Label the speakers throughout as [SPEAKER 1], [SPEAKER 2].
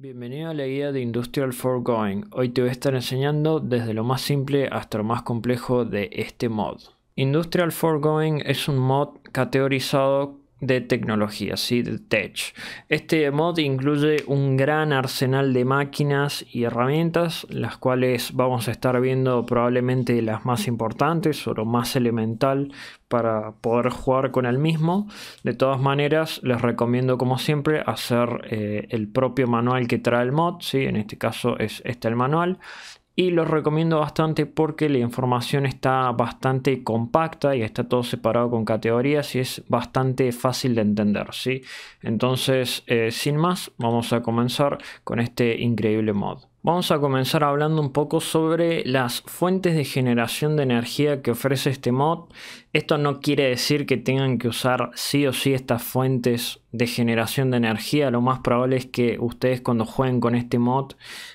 [SPEAKER 1] Bienvenido a la guía de Industrial Foregoing. Hoy te voy a estar enseñando desde lo más simple hasta lo más complejo de este mod. Industrial Foregoing es un mod categorizado de tecnología, ¿sí? de tech. Este mod incluye un gran arsenal de máquinas y herramientas, las cuales vamos a estar viendo probablemente las más importantes o lo más elemental para poder jugar con el mismo. De todas maneras, les recomiendo como siempre hacer eh, el propio manual que trae el mod, ¿sí? en este caso es este el manual, y los recomiendo bastante porque la información está bastante compacta y está todo separado con categorías y es bastante fácil de entender. ¿sí? Entonces, eh, sin más, vamos a comenzar con este increíble mod. Vamos a comenzar hablando un poco sobre las fuentes de generación de energía que ofrece este mod esto no quiere decir que tengan que usar sí o sí estas fuentes de generación de energía. Lo más probable es que ustedes cuando jueguen con este mod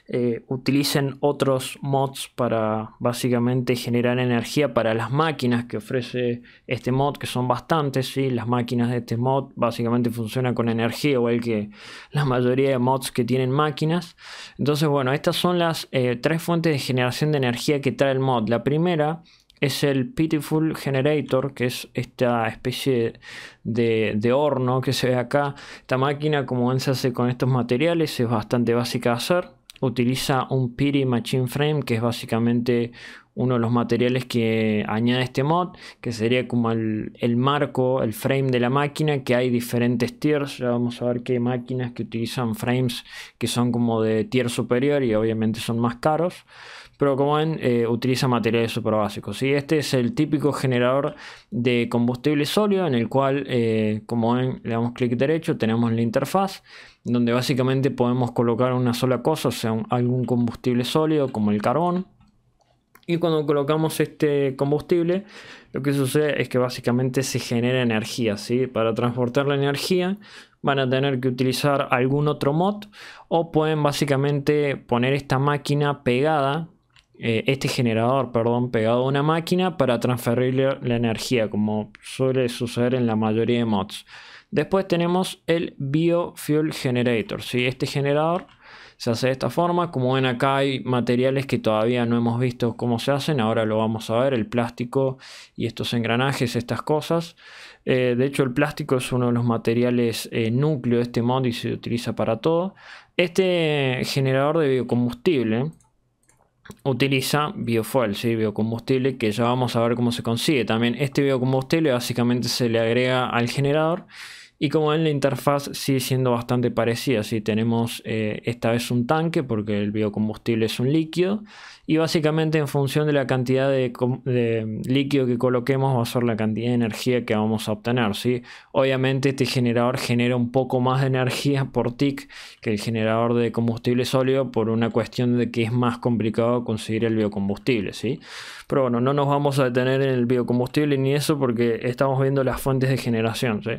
[SPEAKER 1] eh, utilicen otros mods para básicamente generar energía para las máquinas que ofrece este mod, que son bastantes. ¿sí? Las máquinas de este mod básicamente funcionan con energía, igual que la mayoría de mods que tienen máquinas. Entonces, bueno, estas son las eh, tres fuentes de generación de energía que trae el mod. La primera es el Pitiful Generator, que es esta especie de, de horno que se ve acá. Esta máquina, como ven, se hace con estos materiales, es bastante básica de hacer. Utiliza un Piri Machine Frame, que es básicamente uno de los materiales que añade este mod, que sería como el, marco, el frame de la máquina, que hay diferentes tiers, ya vamos a ver qué máquinas que utilizan frames que son como de tier superior y obviamente son más caros pero como ven eh, utiliza materiales super básicos. Este es el típico generador de combustible sólido en el cual, eh, como ven, le damos clic derecho, tenemos la interfaz donde básicamente podemos colocar una sola cosa, o sea, algún combustible sólido como el carbón. Y cuando colocamos este combustible, lo que sucede es que básicamente se genera energía. ¿sí? Para transportar la energía van a tener que utilizar algún otro mod o pueden básicamente poner esta máquina pegada eh, este generador, perdón, pegado a una máquina para transferirle la energía, como suele suceder en la mayoría de mods. Después tenemos el Biofuel Generator. ¿sí? Este generador se hace de esta forma. Como ven acá hay materiales que todavía no hemos visto cómo se hacen. Ahora lo vamos a ver. El plástico y estos engranajes, estas cosas. Eh, de hecho el plástico es uno de los materiales eh, núcleo de este mod y se utiliza para todo. Este generador de biocombustible utiliza biofuel, biocombustible, que ya vamos a ver cómo se consigue. También este biocombustible básicamente se le agrega al generador y como ven, la interfaz sigue siendo bastante parecida. Si tenemos eh, esta vez un tanque, porque el biocombustible es un líquido. Y básicamente en función de la cantidad de, líquido que coloquemos va a ser la cantidad de energía que vamos a obtener. ¿sí? Obviamente este generador genera un poco más de energía por TIC que el generador de combustible sólido por una cuestión de que es más complicado conseguir el biocombustible. ¿sí? Pero bueno, no nos vamos a detener en el biocombustible ni eso porque estamos viendo las fuentes de generación. ¿sí?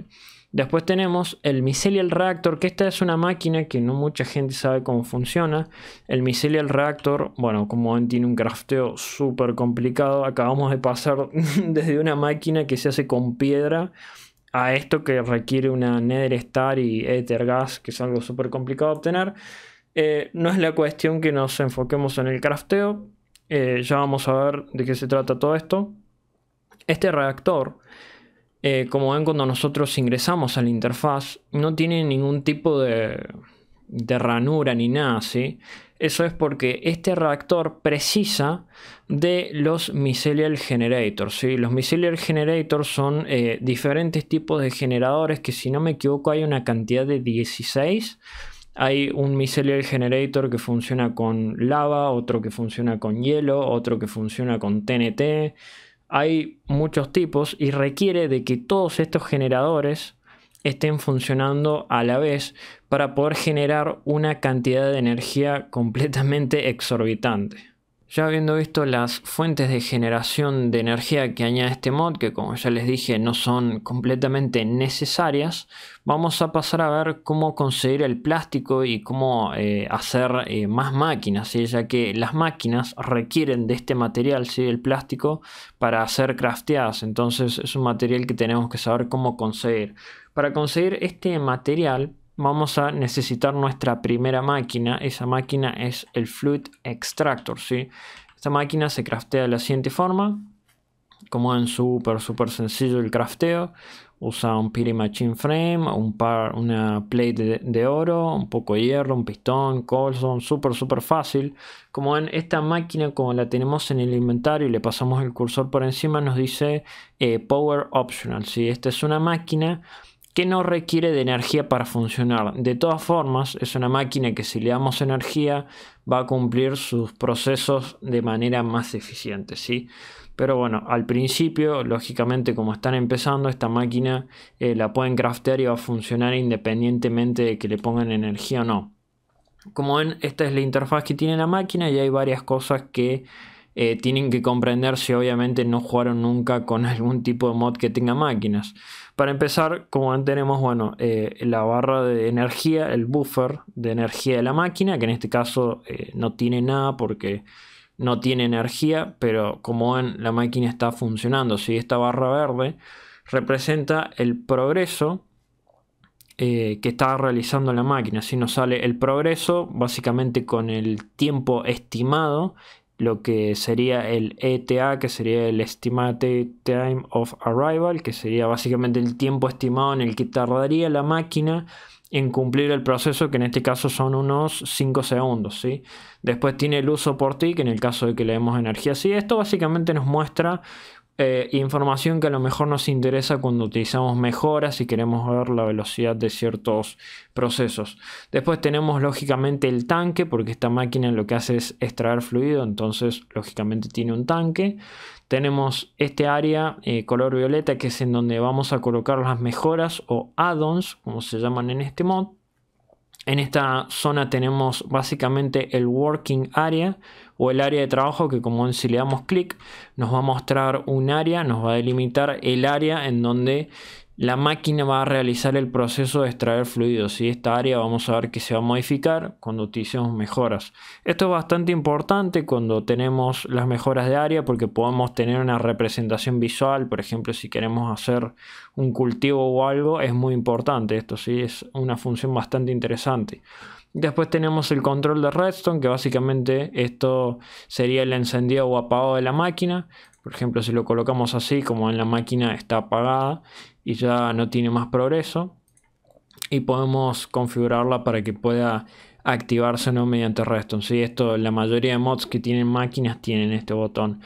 [SPEAKER 1] Después tenemos el Micelial Reactor, que esta es una máquina que no mucha gente sabe cómo funciona. El Micelial Reactor, bueno, como ven, tiene un crafteo súper complicado. Acabamos de pasar desde una máquina que se hace con piedra a esto que requiere una Nether Star y Ether Gas, que es algo súper complicado de obtener. Eh, no es la cuestión que nos enfoquemos en el crafteo. Eh, ya vamos a ver de qué se trata todo esto. Este reactor eh, como ven cuando nosotros ingresamos a la interfaz, no tiene ningún tipo de, ranura ni nada, Eso es porque este reactor precisa de los micelial generators. ¿sí? Los micelial generators son eh, diferentes tipos de generadores que si no me equivoco hay una cantidad de 16. Hay un micelial generator que funciona con lava, otro que funciona con hielo, otro que funciona con TNT, hay muchos tipos y requiere de que todos estos generadores estén funcionando a la vez para poder generar una cantidad de energía completamente exorbitante. Ya habiendo visto las fuentes de generación de energía que añade este mod, que como ya les dije no son completamente necesarias, vamos a pasar a ver cómo conseguir el plástico y cómo eh, hacer eh, más máquinas, ya que las máquinas requieren de este material, ¿sí? el plástico, para hacer crafteadas, entonces es un material que tenemos que saber cómo conseguir. Para conseguir este material vamos a necesitar nuestra primera máquina. Esa máquina es el Fluid Extractor. ¿sí? Esta máquina se craftea de la siguiente forma. Como ven, súper, súper sencillo el crafteo. Usa un Piri Machine Frame, un par, una plate de, oro, un poco de hierro, un pistón, colson, súper, súper fácil. Como ven, esta máquina, como la tenemos en el inventario y le pasamos el cursor por encima, nos dice eh, Power Optional. ¿sí? Esta es una máquina que no requiere de energía para funcionar. De todas formas, es una máquina que si le damos energía va a cumplir sus procesos de manera más eficiente, ¿sí? Pero bueno, al principio, lógicamente como están empezando, esta máquina eh, la pueden craftear y va a funcionar independientemente de que le pongan energía o no. Como ven, esta es la interfaz que tiene la máquina y hay varias cosas que eh, tienen que comprender si obviamente no jugaron nunca con algún tipo de mod que tenga máquinas. Para empezar, como ven tenemos, bueno, eh, la barra de energía, el buffer de energía de la máquina, que en este caso eh, no tiene nada porque no tiene energía, pero como ven, la máquina está funcionando. Si esta barra verde representa el progreso eh, que está realizando la máquina. Si nos sale el progreso, básicamente con el tiempo estimado lo que sería el ETA, que sería el estimate Time of Arrival, que sería básicamente el tiempo estimado en el que tardaría la máquina en cumplir el proceso, que en este caso son unos 5 segundos. ¿sí? Después tiene el uso por TIC, en el caso de que le demos energía así. Esto básicamente nos muestra eh, información que a lo mejor nos interesa cuando utilizamos mejoras y queremos ver la velocidad de ciertos procesos. Después tenemos lógicamente el tanque, porque esta máquina lo que hace es extraer fluido, entonces lógicamente tiene un tanque. Tenemos este área eh, color violeta, que es en donde vamos a colocar las mejoras o add-ons, como se llaman en este mod. En esta zona tenemos básicamente el working area, o el área de trabajo que como si le damos clic nos va a mostrar un área, nos va a delimitar el área en donde la máquina va a realizar el proceso de extraer fluidos y esta área vamos a ver que se va a modificar cuando utilicemos mejoras. Esto es bastante importante cuando tenemos las mejoras de área porque podemos tener una representación visual, por ejemplo si queremos hacer un cultivo o algo es muy importante esto sí es una función bastante interesante. Después tenemos el control de redstone, que básicamente esto sería el encendido o apagado de la máquina. Por ejemplo, si lo colocamos así, como en la máquina está apagada y ya no tiene más progreso. Y podemos configurarla para que pueda activarse no mediante redstone. Esto, la mayoría de mods que tienen máquinas tienen este botón.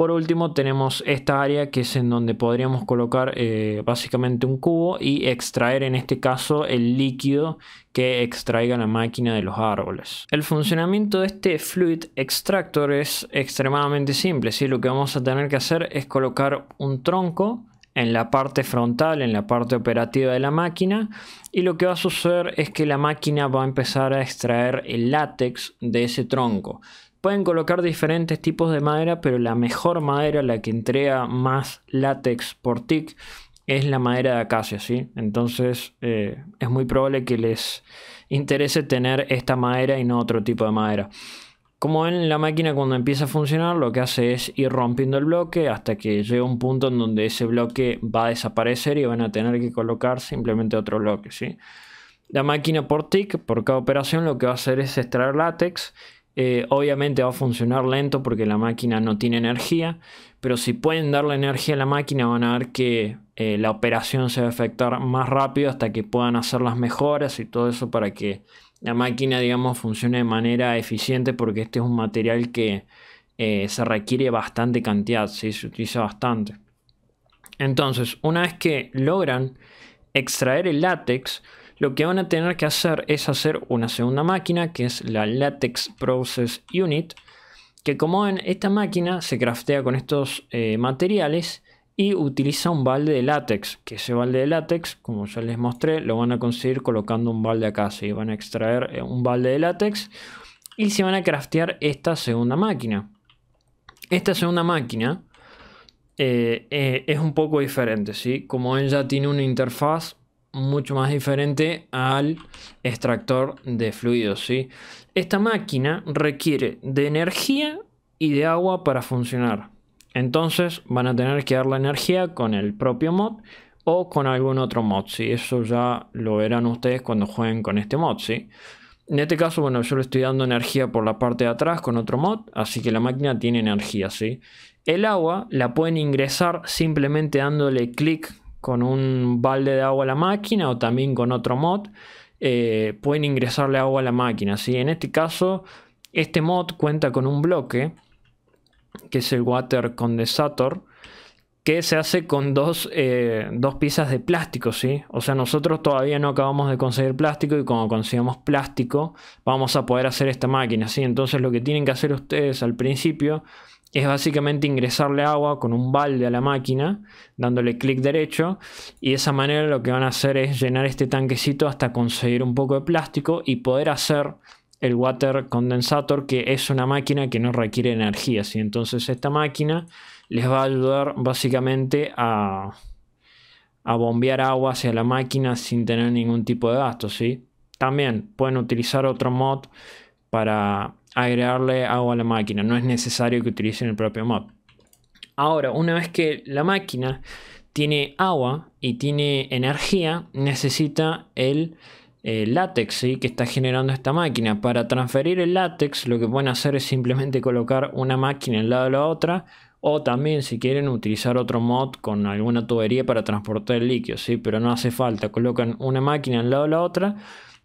[SPEAKER 1] Por último tenemos esta área que es en donde podríamos colocar eh, básicamente un cubo y extraer en este caso el líquido que extraiga la máquina de los árboles. El funcionamiento de este Fluid Extractor es extremadamente simple. Lo que vamos a tener que hacer es colocar un tronco en la parte frontal, en la parte operativa de la máquina. Y lo que va a suceder es que la máquina va a empezar a extraer el látex de ese tronco. Pueden colocar diferentes tipos de madera, pero la mejor madera, la que entrega más látex por tic, es la madera de acacia, ¿sí? Entonces eh, es muy probable que les interese tener esta madera y no otro tipo de madera. Como ven, la máquina cuando empieza a funcionar lo que hace es ir rompiendo el bloque hasta que llega un punto en donde ese bloque va a desaparecer y van a tener que colocar simplemente otro bloque, ¿sí? La máquina por tick, por cada operación, lo que va a hacer es extraer látex eh, obviamente va a funcionar lento porque la máquina no tiene energía, pero si pueden darle energía a la máquina van a ver que eh, la operación se va a efectuar más rápido hasta que puedan hacer las mejoras y todo eso para que la máquina, digamos, funcione de manera eficiente porque este es un material que eh, se requiere bastante cantidad, se utiliza bastante. Entonces, una vez que logran extraer el látex, lo que van a tener que hacer es hacer una segunda máquina, que es la Latex Process Unit, que como ven, esta máquina se craftea con estos eh, materiales y utiliza un balde de látex, que ese balde de látex, como ya les mostré, lo van a conseguir colocando un balde acá, se van a extraer eh, un balde de látex y se van a craftear esta segunda máquina. Esta segunda máquina eh, es un poco diferente, ¿sí? Como ella ya tiene una interfaz mucho más diferente al extractor de fluidos. ¿sí? Esta máquina requiere de energía y de agua para funcionar. Entonces van a tener que dar la energía con el propio mod o con algún otro mod. Eso ya lo verán ustedes cuando jueguen con este mod. ¿sí? En este caso, bueno, yo le estoy dando energía por la parte de atrás con otro mod, así que la máquina tiene energía. ¿sí? El agua la pueden ingresar simplemente dándole clic con un balde de agua a la máquina o también con otro mod, eh, pueden ingresarle agua a la máquina. ¿sí? En este caso, este mod cuenta con un bloque, que es el Water Condensator, que se hace con dos, eh, piezas de plástico, ¿sí? O sea, nosotros todavía no acabamos de conseguir plástico y cuando consigamos plástico vamos a poder hacer esta máquina, así Entonces lo que tienen que hacer ustedes al principio es básicamente ingresarle agua con un balde a la máquina, dándole clic derecho, y de esa manera lo que van a hacer es llenar este tanquecito hasta conseguir un poco de plástico y poder hacer el water condensator, que es una máquina que no requiere energía. ¿sí? Entonces esta máquina les va a ayudar básicamente a, bombear agua hacia la máquina sin tener ningún tipo de gasto. ¿sí? También pueden utilizar otro mod para agregarle agua a la máquina, no es necesario que utilicen el propio mod. Ahora, una vez que la máquina tiene agua y tiene energía, necesita el eh, látex que está generando esta máquina. Para transferir el látex, lo que pueden hacer es simplemente colocar una máquina al lado de la otra. O también, si quieren, utilizar otro mod con alguna tubería para transportar el líquido, ¿sí? pero no hace falta. Colocan una máquina al lado de la otra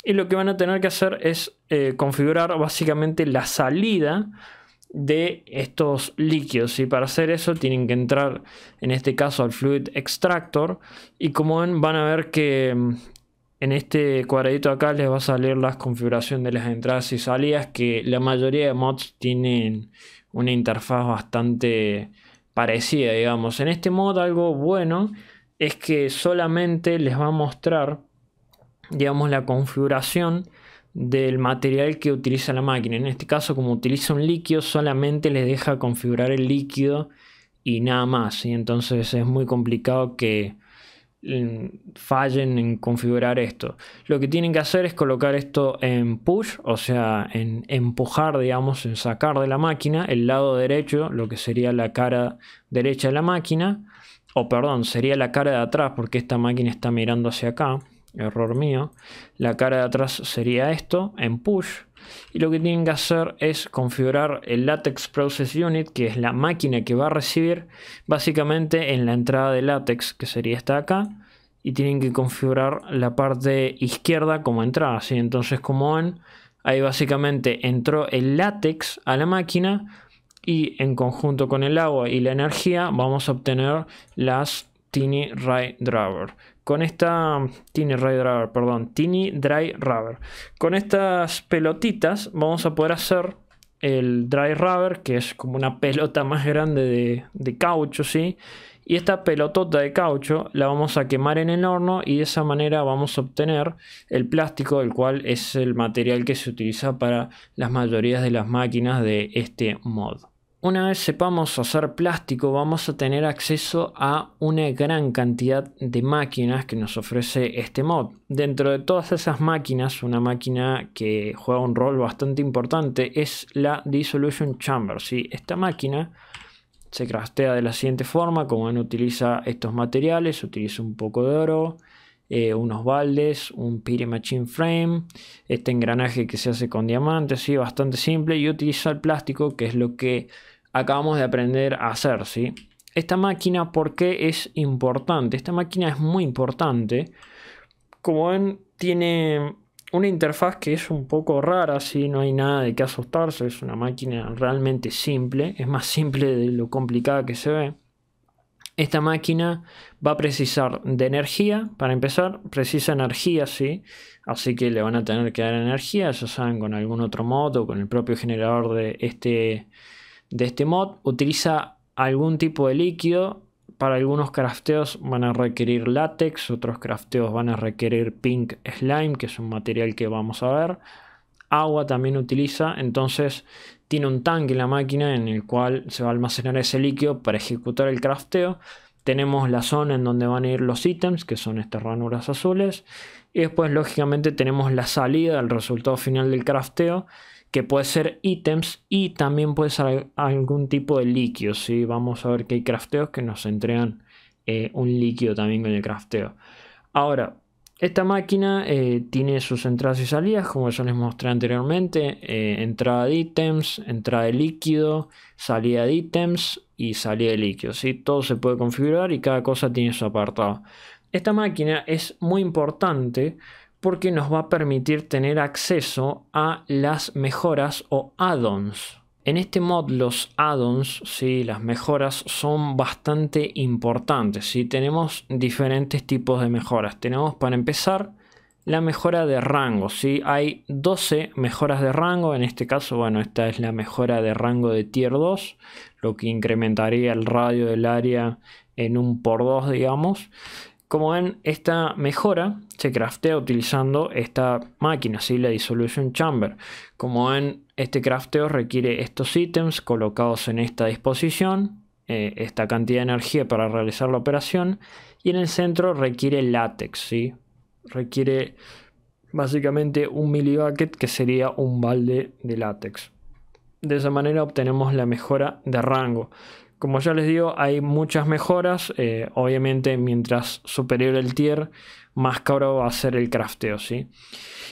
[SPEAKER 1] y lo que van a tener que hacer es eh, configurar básicamente la salida de estos líquidos y para hacer eso tienen que entrar en este caso al Fluid Extractor y como ven van a ver que mm, en este cuadradito acá les va a salir la configuración de las entradas y salidas que la mayoría de mods tienen una interfaz bastante parecida digamos en este mod algo bueno es que solamente les va a mostrar digamos, la configuración del material que utiliza la máquina. En este caso, como utiliza un líquido, solamente les deja configurar el líquido y nada más. Y entonces es muy complicado que mm, fallen en configurar esto. Lo que tienen que hacer es colocar esto en push, o sea, en empujar, digamos, en sacar de la máquina el lado derecho, lo que sería la cara derecha de la máquina, o perdón, sería la cara de atrás porque esta máquina está mirando hacia acá error mío, la cara de atrás sería esto, en push, y lo que tienen que hacer es configurar el Latex Process Unit, que es la máquina que va a recibir básicamente en la entrada de Latex, que sería esta acá, y tienen que configurar la parte izquierda como entrada, y entonces como en ahí básicamente entró el Latex a la máquina, y en conjunto con el agua y la energía vamos a obtener las Tiny Ray Driver con esta Tiny Rubber, perdón, Tiny Dry Rubber. Con estas pelotitas vamos a poder hacer el Dry Rubber, que es como una pelota más grande de, caucho, ¿sí? Y esta pelotota de caucho la vamos a quemar en el horno y de esa manera vamos a obtener el plástico, el cual es el material que se utiliza para las mayorías de las máquinas de este mod. Una vez sepamos hacer plástico vamos a tener acceso a una gran cantidad de máquinas que nos ofrece este mod. Dentro de todas esas máquinas, una máquina que juega un rol bastante importante es la Dissolution Chamber. Esta máquina se craftea de la siguiente forma, como ven utiliza estos materiales, utiliza un poco de oro, eh, unos baldes, un Pire Machine Frame, este engranaje que se hace con diamantes, ¿sí? bastante simple y utiliza el plástico que es lo que acabamos de aprender a hacer, ¿sí? Esta máquina, ¿por qué es importante? Esta máquina es muy importante. Como ven, tiene una interfaz que es un poco rara, ¿sí? No hay nada de qué asustarse, es una máquina realmente simple, es más simple de lo complicada que se ve. Esta máquina va a precisar de energía, para empezar, precisa energía, sí, así que le van a tener que dar energía, ya saben, con algún otro modo, con el propio generador de este de este mod utiliza algún tipo de líquido. Para algunos crafteos van a requerir látex, otros crafteos van a requerir pink slime, que es un material que vamos a ver. Agua también utiliza, entonces tiene un tanque en la máquina en el cual se va a almacenar ese líquido para ejecutar el crafteo. Tenemos la zona en donde van a ir los ítems, que son estas ranuras azules. Y después, lógicamente, tenemos la salida, el resultado final del crafteo, que puede ser ítems y también puede ser algún tipo de líquido. Vamos a ver que hay crafteos que nos entregan eh, un líquido también con el crafteo. Ahora, esta máquina eh, tiene sus entradas y salidas, como ya les mostré anteriormente. Eh, entrada de ítems, entrada de líquido, salida de ítems y salida de líquido. Todo se puede configurar y cada cosa tiene su apartado. Esta máquina es muy importante porque nos va a permitir tener acceso a las mejoras o add-ons. En este mod los add-ons, ¿sí? las mejoras son bastante importantes. ¿sí? Tenemos diferentes tipos de mejoras. Tenemos para empezar la mejora de rango. ¿sí? Hay 12 mejoras de rango. En este caso, bueno, esta es la mejora de rango de tier 2, lo que incrementaría el radio del área en un por 2, digamos. Como ven, esta mejora se craftea utilizando esta máquina, la Dissolution Chamber. Como ven, este crafteo requiere estos ítems colocados en esta disposición, eh, esta cantidad de energía para realizar la operación, y en el centro requiere látex, ¿sí? requiere básicamente un millibucket que sería un balde de látex. De esa manera obtenemos la mejora de rango. Como ya les digo, hay muchas mejoras. Eh, obviamente, mientras superior el tier, más caro va a ser el crafteo, ¿sí?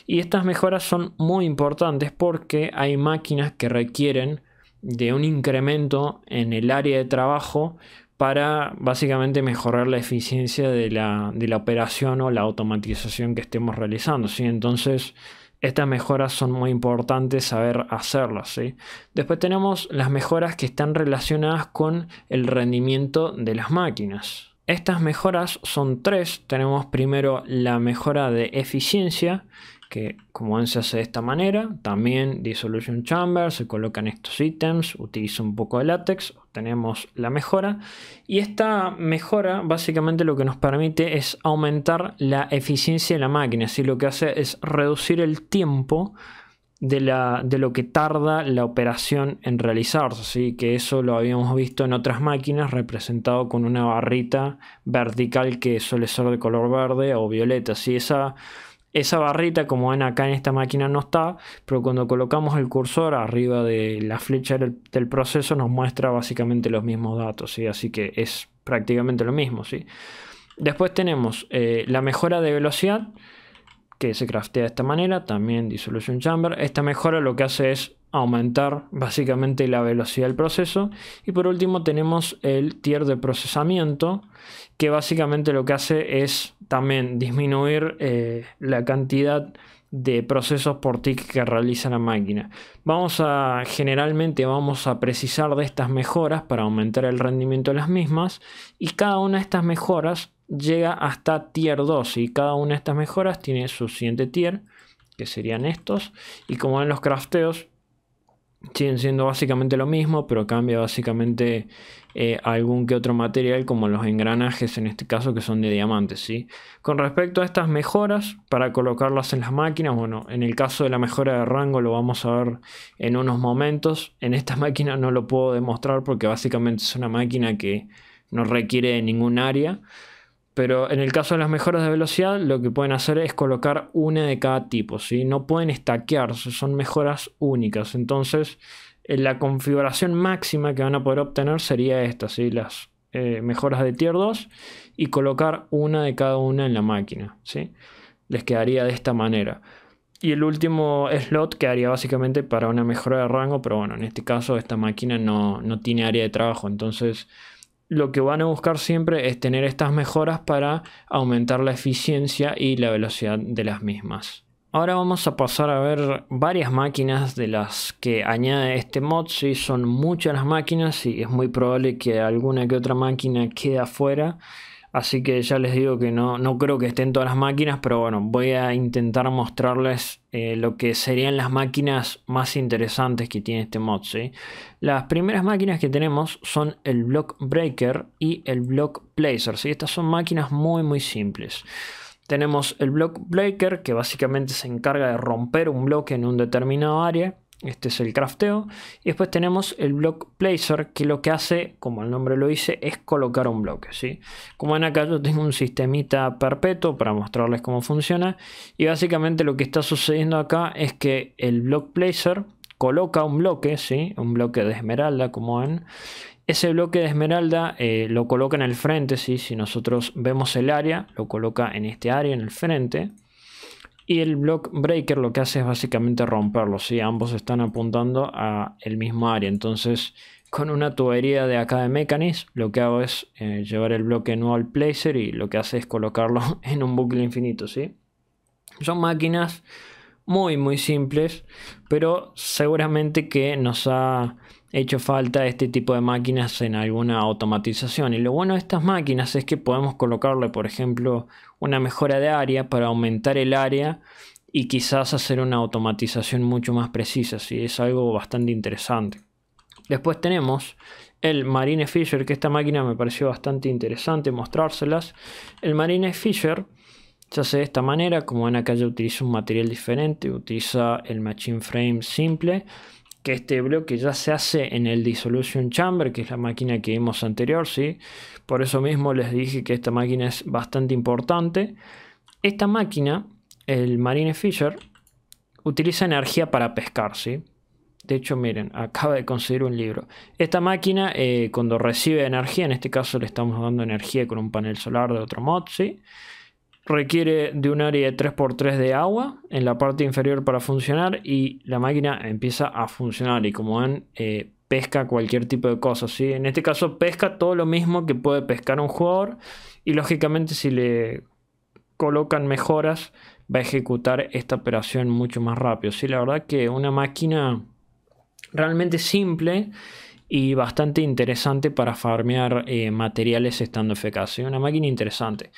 [SPEAKER 1] Y estas mejoras son muy importantes porque hay máquinas que requieren de un incremento en el área de trabajo para básicamente mejorar la eficiencia de la, operación o la automatización que estemos realizando, ¿sí? Entonces estas mejoras son muy importantes saber hacerlas. Después tenemos las mejoras que están relacionadas con el rendimiento de las máquinas. Estas mejoras son tres. Tenemos primero la mejora de eficiencia, que como ven se hace de esta manera, también Dissolution Chamber, se colocan estos ítems, utiliza un poco de látex, Obtenemos la mejora y esta mejora básicamente lo que nos permite es aumentar la eficiencia de la máquina, si lo que hace es reducir el tiempo de, la, de, lo que tarda la operación en realizarse, Así que eso lo habíamos visto en otras máquinas representado con una barrita vertical que suele ser de color verde o violeta. si Esa esa barrita, como ven acá en esta máquina no está, pero cuando colocamos el cursor arriba de la flecha del, proceso nos muestra básicamente los mismos datos, ¿sí? así que es prácticamente lo mismo. ¿sí? Después tenemos eh, la mejora de velocidad, que se craftea de esta manera, también Dissolution Chamber. Esta mejora lo que hace es aumentar básicamente la velocidad del proceso. Y por último tenemos el tier de procesamiento, que básicamente lo que hace es también disminuir eh, la cantidad de procesos por tick que realiza la máquina. Vamos a generalmente vamos a precisar de estas mejoras para aumentar el rendimiento de las mismas y cada una de estas mejoras llega hasta tier 2 y cada una de estas mejoras tiene su siguiente tier que serían estos y como ven los crafteos siguen siendo básicamente lo mismo, pero cambia básicamente eh, algún que otro material, como los engranajes en este caso que son de diamantes. ¿sí? Con respecto a estas mejoras, para colocarlas en las máquinas, bueno, en el caso de la mejora de rango lo vamos a ver en unos momentos. En esta máquina no lo puedo demostrar porque básicamente es una máquina que no requiere ningún área. Pero en el caso de las mejoras de velocidad, lo que pueden hacer es colocar una de cada tipo. ¿sí? No pueden estaquearse son mejoras únicas. Entonces, eh, la configuración máxima que van a poder obtener sería esta, ¿sí? las eh, mejoras de tier 2 y colocar una de cada una en la máquina. ¿sí? Les quedaría de esta manera. Y el último slot quedaría básicamente para una mejora de rango, pero bueno, en este caso esta máquina no tiene área de trabajo, entonces lo que van a buscar siempre es tener estas mejoras para aumentar la eficiencia y la velocidad de las mismas. Ahora vamos a pasar a ver varias máquinas de las que añade este mod. sí, son muchas las máquinas y es muy probable que alguna que otra máquina quede afuera. Así que ya les digo que no, creo que estén todas las máquinas, pero bueno, voy a intentar mostrarles eh, lo que serían las máquinas más interesantes que tiene este mod. ¿sí? Las primeras máquinas que tenemos son el Block Breaker y el Block Placer. ¿sí? Estas son máquinas muy muy simples. Tenemos el Block Breaker que básicamente se encarga de romper un bloque en un determinado área. Este es el crafteo. Y después tenemos el block placer, que lo que hace, como el nombre lo dice, es colocar un bloque. ¿sí? Como ven acá, yo tengo un sistemita perpetuo para mostrarles cómo funciona. Y básicamente lo que está sucediendo acá es que el block placer coloca un bloque, ¿sí? un bloque de esmeralda, como ven. Ese bloque de esmeralda eh, lo coloca en el frente, ¿sí? si nosotros vemos el área, lo coloca en este área, en el frente. Y el block breaker lo que hace es básicamente romperlo, si ambos están apuntando a el mismo área. Entonces, con una tubería de acá de Mechanis lo que hago es eh, llevar el bloque nuevo al placer y lo que hace es colocarlo en un bucle infinito, ¿sí? Son máquinas muy, muy simples, pero seguramente que nos ha hecho falta este tipo de máquinas en alguna automatización. Y lo bueno de estas máquinas es que podemos colocarle, por ejemplo, una mejora de área para aumentar el área y quizás hacer una automatización mucho más precisa, si es algo bastante interesante. Después tenemos el Marine Fisher, que esta máquina me pareció bastante interesante mostrárselas. El Marine Fisher se hace de esta manera, como en acá ya utiliza un material diferente, utiliza el Machine Frame simple que este bloque ya se hace en el Dissolution Chamber, que es la máquina que vimos anterior, ¿sí? Por eso mismo les dije que esta máquina es bastante importante. Esta máquina, el Marine Fisher, utiliza energía para pescar, ¿sí? De hecho, miren, acaba de conseguir un libro. Esta máquina, eh, cuando recibe energía, en este caso le estamos dando energía con un panel solar de otro mod, ¿sí? requiere de un área de 3x3 de agua en la parte inferior para funcionar y la máquina empieza a funcionar y como ven eh, pesca cualquier tipo de cosas, ¿sí? En este caso pesca todo lo mismo que puede pescar un jugador y lógicamente si le colocan mejoras va a ejecutar esta operación mucho más rápido. ¿sí? La verdad que una máquina realmente simple y bastante interesante para farmear eh, materiales estando eficaz, Una máquina interesante.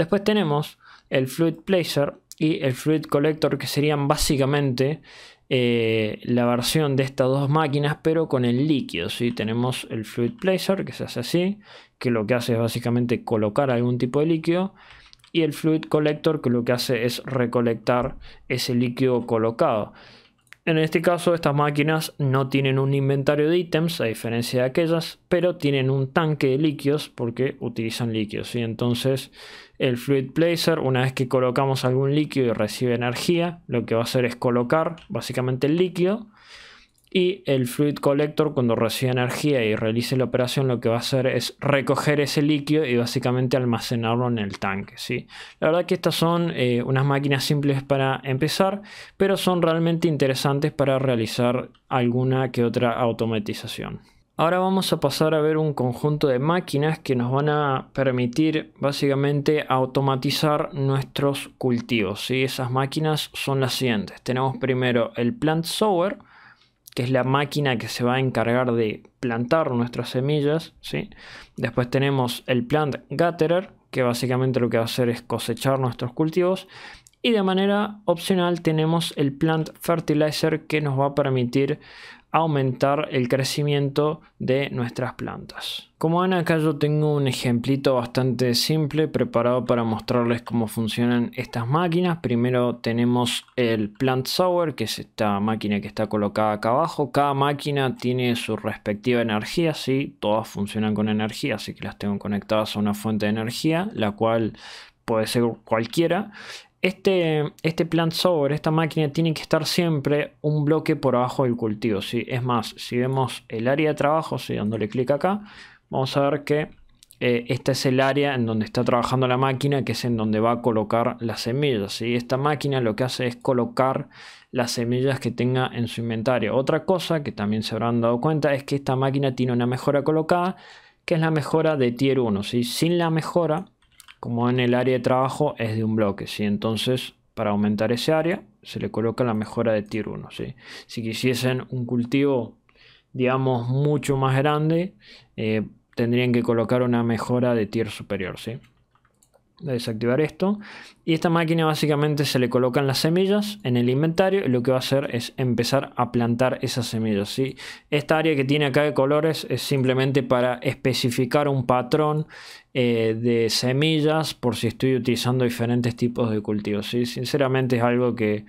[SPEAKER 1] Después tenemos el Fluid Placer y el Fluid Collector, que serían básicamente eh, la versión de estas dos máquinas, pero con el líquido. Tenemos el Fluid Placer, que se hace así, que lo que hace es básicamente colocar algún tipo de líquido. Y el Fluid Collector, que lo que hace es recolectar ese líquido colocado. En este caso, estas máquinas no tienen un inventario de ítems, a diferencia de aquellas, pero tienen un tanque de líquidos porque utilizan líquidos. Y Entonces, el Fluid Placer, una vez que colocamos algún líquido y recibe energía, lo que va a hacer es colocar básicamente el líquido y el fluid collector cuando recibe energía y realice la operación lo que va a hacer es recoger ese líquido y básicamente almacenarlo en el tanque. ¿sí? La verdad que estas son eh, unas máquinas simples para empezar, pero son realmente interesantes para realizar alguna que otra automatización. Ahora vamos a pasar a ver un conjunto de máquinas que nos van a permitir básicamente automatizar nuestros cultivos. ¿sí? Esas máquinas son las siguientes. Tenemos primero el Plant Sower, que es la máquina que se va a encargar de plantar nuestras semillas. ¿sí? Después tenemos el plant Gatherer. que básicamente lo que va a hacer es cosechar nuestros cultivos. Y de manera opcional tenemos el plant fertilizer que nos va a permitir aumentar el crecimiento de nuestras plantas. Como ven acá yo tengo un ejemplito bastante simple preparado para mostrarles cómo funcionan estas máquinas. Primero tenemos el plant sower que es esta máquina que está colocada acá abajo. Cada máquina tiene su respectiva energía, sí, todas funcionan con energía, así que las tengo conectadas a una fuente de energía, la cual puede ser cualquiera. Este, este plant sobre, esta máquina, tiene que estar siempre un bloque por abajo del cultivo. Es más, si vemos el área de trabajo, si dándole clic acá, vamos a ver que eh, esta es el área en donde está trabajando la máquina, que es en donde va a colocar las semillas. Y Esta máquina lo que hace es colocar las semillas que tenga en su inventario. Otra cosa que también se habrán dado cuenta es que esta máquina tiene una mejora colocada, que es la mejora de tier 1. Sin la mejora, como en el área de trabajo es de un bloque, ¿sí? Entonces, para aumentar ese área, se le coloca la mejora de tier 1, ¿sí? Si quisiesen un cultivo, digamos, mucho más grande, eh, tendrían que colocar una mejora de tier superior, ¿sí? desactivar esto. Y esta máquina básicamente se le colocan las semillas en el inventario y lo que va a hacer es empezar a plantar esas semillas. ¿sí? Esta área que tiene acá de colores es simplemente para especificar un patrón eh, de semillas por si estoy utilizando diferentes tipos de cultivos. ¿sí? Sinceramente es algo que...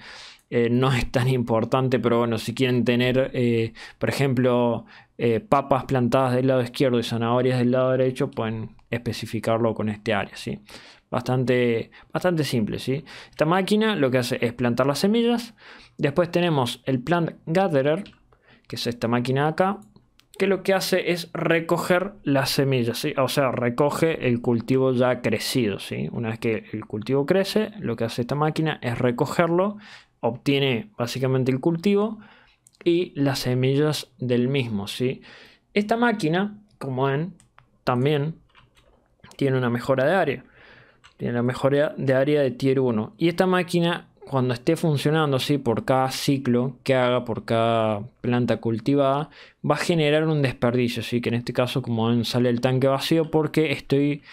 [SPEAKER 1] Eh, no es tan importante, pero bueno, si quieren tener, eh, por ejemplo, papas plantadas del lado izquierdo y zanahorias del lado derecho, pueden especificarlo con este área, ¿sí? bastante, bastante simple. ¿sí? Esta máquina lo que hace es plantar las semillas. Después tenemos el Plant Gatherer, que es esta máquina acá, que lo que hace es recoger las semillas, o sea, recoge el cultivo ya crecido. ¿sí? Una vez que el cultivo crece, lo que hace esta máquina es recogerlo, obtiene básicamente el cultivo y las semillas del mismo. ¿sí? Esta máquina, como ven, también tiene una mejora de área. En la mejora de área de tier 1. Y esta máquina, cuando esté funcionando, así por cada ciclo que haga, por cada planta cultivada, va a generar un desperdicio. así Que en este caso, como ven, sale el tanque vacío porque estoy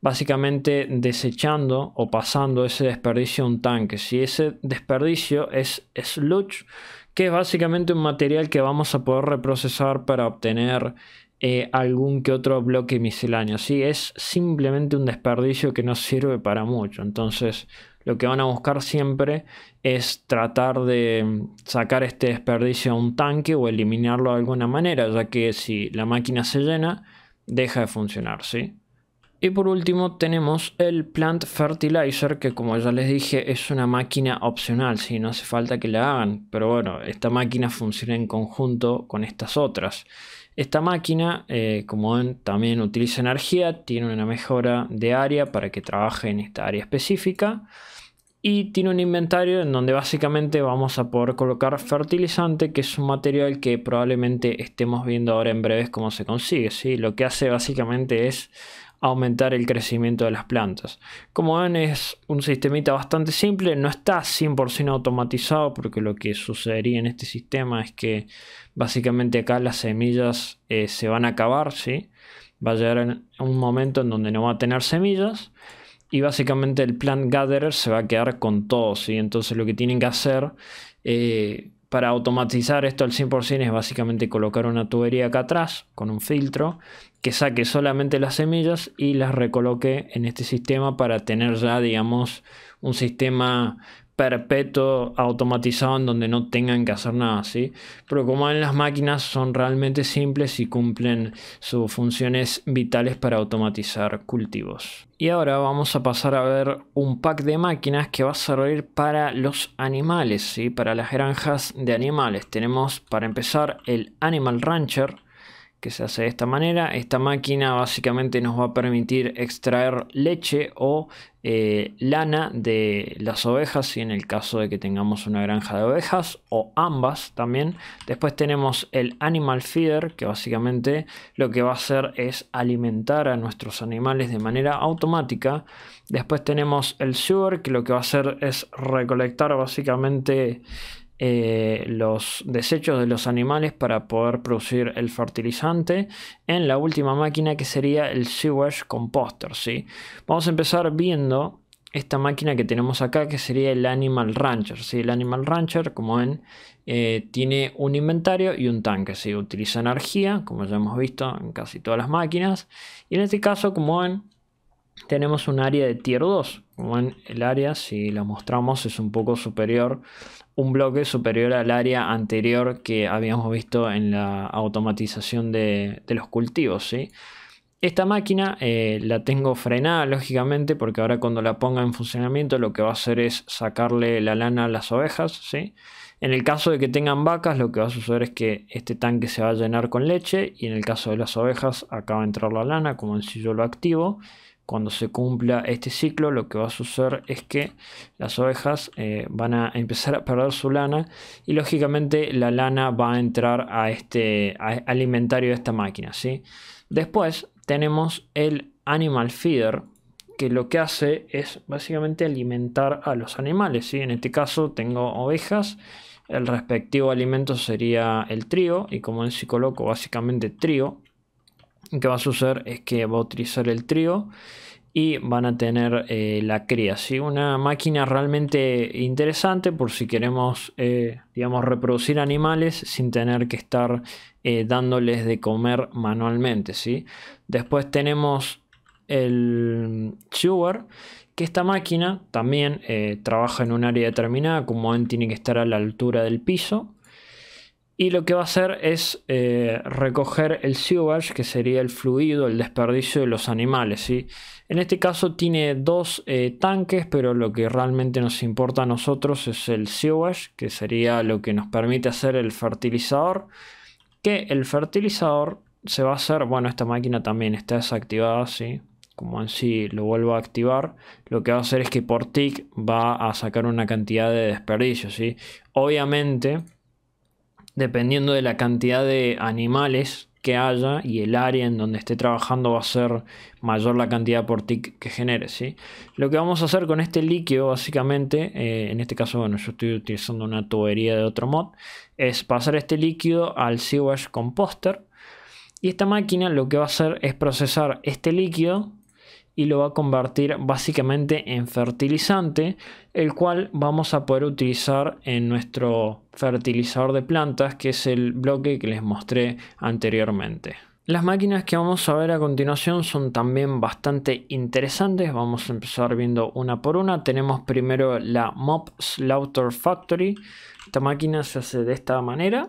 [SPEAKER 1] básicamente desechando o pasando ese desperdicio a un tanque. Si ese desperdicio es sludge, que es básicamente un material que vamos a poder reprocesar para obtener eh, algún que otro bloque misceláneo. ¿sí? Es simplemente un desperdicio que no sirve para mucho. Entonces, lo que van a buscar siempre es tratar de mm, sacar este desperdicio a un tanque o eliminarlo de alguna manera, ya que si la máquina se llena, deja de funcionar. ¿sí? Y por último tenemos el Plant Fertilizer, que como ya les dije es una máquina opcional, si no hace falta que la hagan, pero bueno, esta máquina funciona en conjunto con estas otras. Esta máquina, eh, como ven, también utiliza energía, tiene una mejora de área para que trabaje en esta área específica y tiene un inventario en donde básicamente vamos a poder colocar fertilizante, que es un material que probablemente estemos viendo ahora en breves cómo se consigue. ¿sí? Lo que hace básicamente es aumentar el crecimiento de las plantas. Como ven es un sistemita bastante simple, no está 100% automatizado porque lo que sucedería en este sistema es que básicamente acá las semillas eh, se van a acabar, ¿sí? va a llegar un momento en donde no va a tener semillas y básicamente el plant gatherer se va a quedar con todo, y entonces lo que tienen que hacer eh, para automatizar esto al 100% es básicamente colocar una tubería acá atrás con un filtro que saque solamente las semillas y las recoloque en este sistema para tener ya, digamos, un sistema perpetuo automatizado en donde no tengan que hacer nada, ¿sí? Pero como ven las máquinas son realmente simples y cumplen sus funciones vitales para automatizar cultivos. Y ahora vamos a pasar a ver un pack de máquinas que va a servir para los animales, ¿sí? Para las granjas de animales. Tenemos para empezar el Animal Rancher, que se hace de esta manera. Esta máquina básicamente nos va a permitir extraer leche o eh, lana de las ovejas y en el caso de que tengamos una granja de ovejas o ambas también. Después tenemos el animal feeder que básicamente lo que va a hacer es alimentar a nuestros animales de manera automática. Después tenemos el sewer que lo que va a hacer es recolectar básicamente eh, los desechos de los animales para poder producir el fertilizante en la última máquina que sería el sewage composter. ¿sí? Vamos a empezar viendo esta máquina que tenemos acá que sería el Animal Rancher. ¿sí? El Animal Rancher, como ven, eh, tiene un inventario y un tanque. ¿sí? Utiliza energía, como ya hemos visto en casi todas las máquinas. Y en este caso, como ven, tenemos un área de tier 2. Como ven, el área, si la mostramos, es un poco superior un bloque superior al área anterior que habíamos visto en la automatización de, los cultivos. Esta máquina eh, la tengo frenada lógicamente porque ahora cuando la ponga en funcionamiento lo que va a hacer es sacarle la lana a las ovejas. En el caso de que tengan vacas lo que va a suceder es que este tanque se va a llenar con leche y en el caso de las ovejas acaba de entrar la lana como si yo lo activo. Cuando se cumpla este ciclo, lo que va a suceder es que las ovejas eh, van a empezar a perder su lana y lógicamente la lana va a entrar a este, alimentario al de esta máquina. Después tenemos el Animal Feeder, que lo que hace es básicamente alimentar a los animales. ¿sí? En este caso tengo ovejas, el respectivo alimento sería el trío y como en sí coloco básicamente trío que va a suceder es que va a utilizar el trío y van a tener eh, la cría. ¿sí? Una máquina realmente interesante por si queremos eh, digamos, reproducir animales sin tener que estar eh, dándoles de comer manualmente. ¿sí? Después tenemos el Chewer, que esta máquina también trabaja en un área determinada, como ven tiene que estar a la altura del piso. Y lo que va a hacer es eh, recoger el sewage, que sería el fluido, el desperdicio de los animales. ¿sí? En este caso tiene dos eh, tanques, pero lo que realmente nos importa a nosotros es el sewage, que sería lo que nos permite hacer el fertilizador. Que el fertilizador se va a hacer, bueno, esta máquina también está desactivada, ¿sí? como en sí lo vuelvo a activar, lo que va a hacer es que por tick va a sacar una cantidad de desperdicio, ¿sí? Obviamente dependiendo de la cantidad de animales que haya y el área en donde esté trabajando va a ser mayor la cantidad por tick que genere. ¿sí? Lo que vamos a hacer con este líquido básicamente, eh, en este caso bueno yo estoy utilizando una tubería de otro mod, es pasar este líquido al sewage Composter y esta máquina lo que va a hacer es procesar este líquido y lo va a convertir básicamente en fertilizante, el cual vamos a poder utilizar en nuestro fertilizador de plantas, que es el bloque que les mostré anteriormente. Las máquinas que vamos a ver a continuación son también bastante interesantes. Vamos a empezar viendo una por una. Tenemos primero la Mop Slaughter Factory. Esta máquina se hace de esta manera.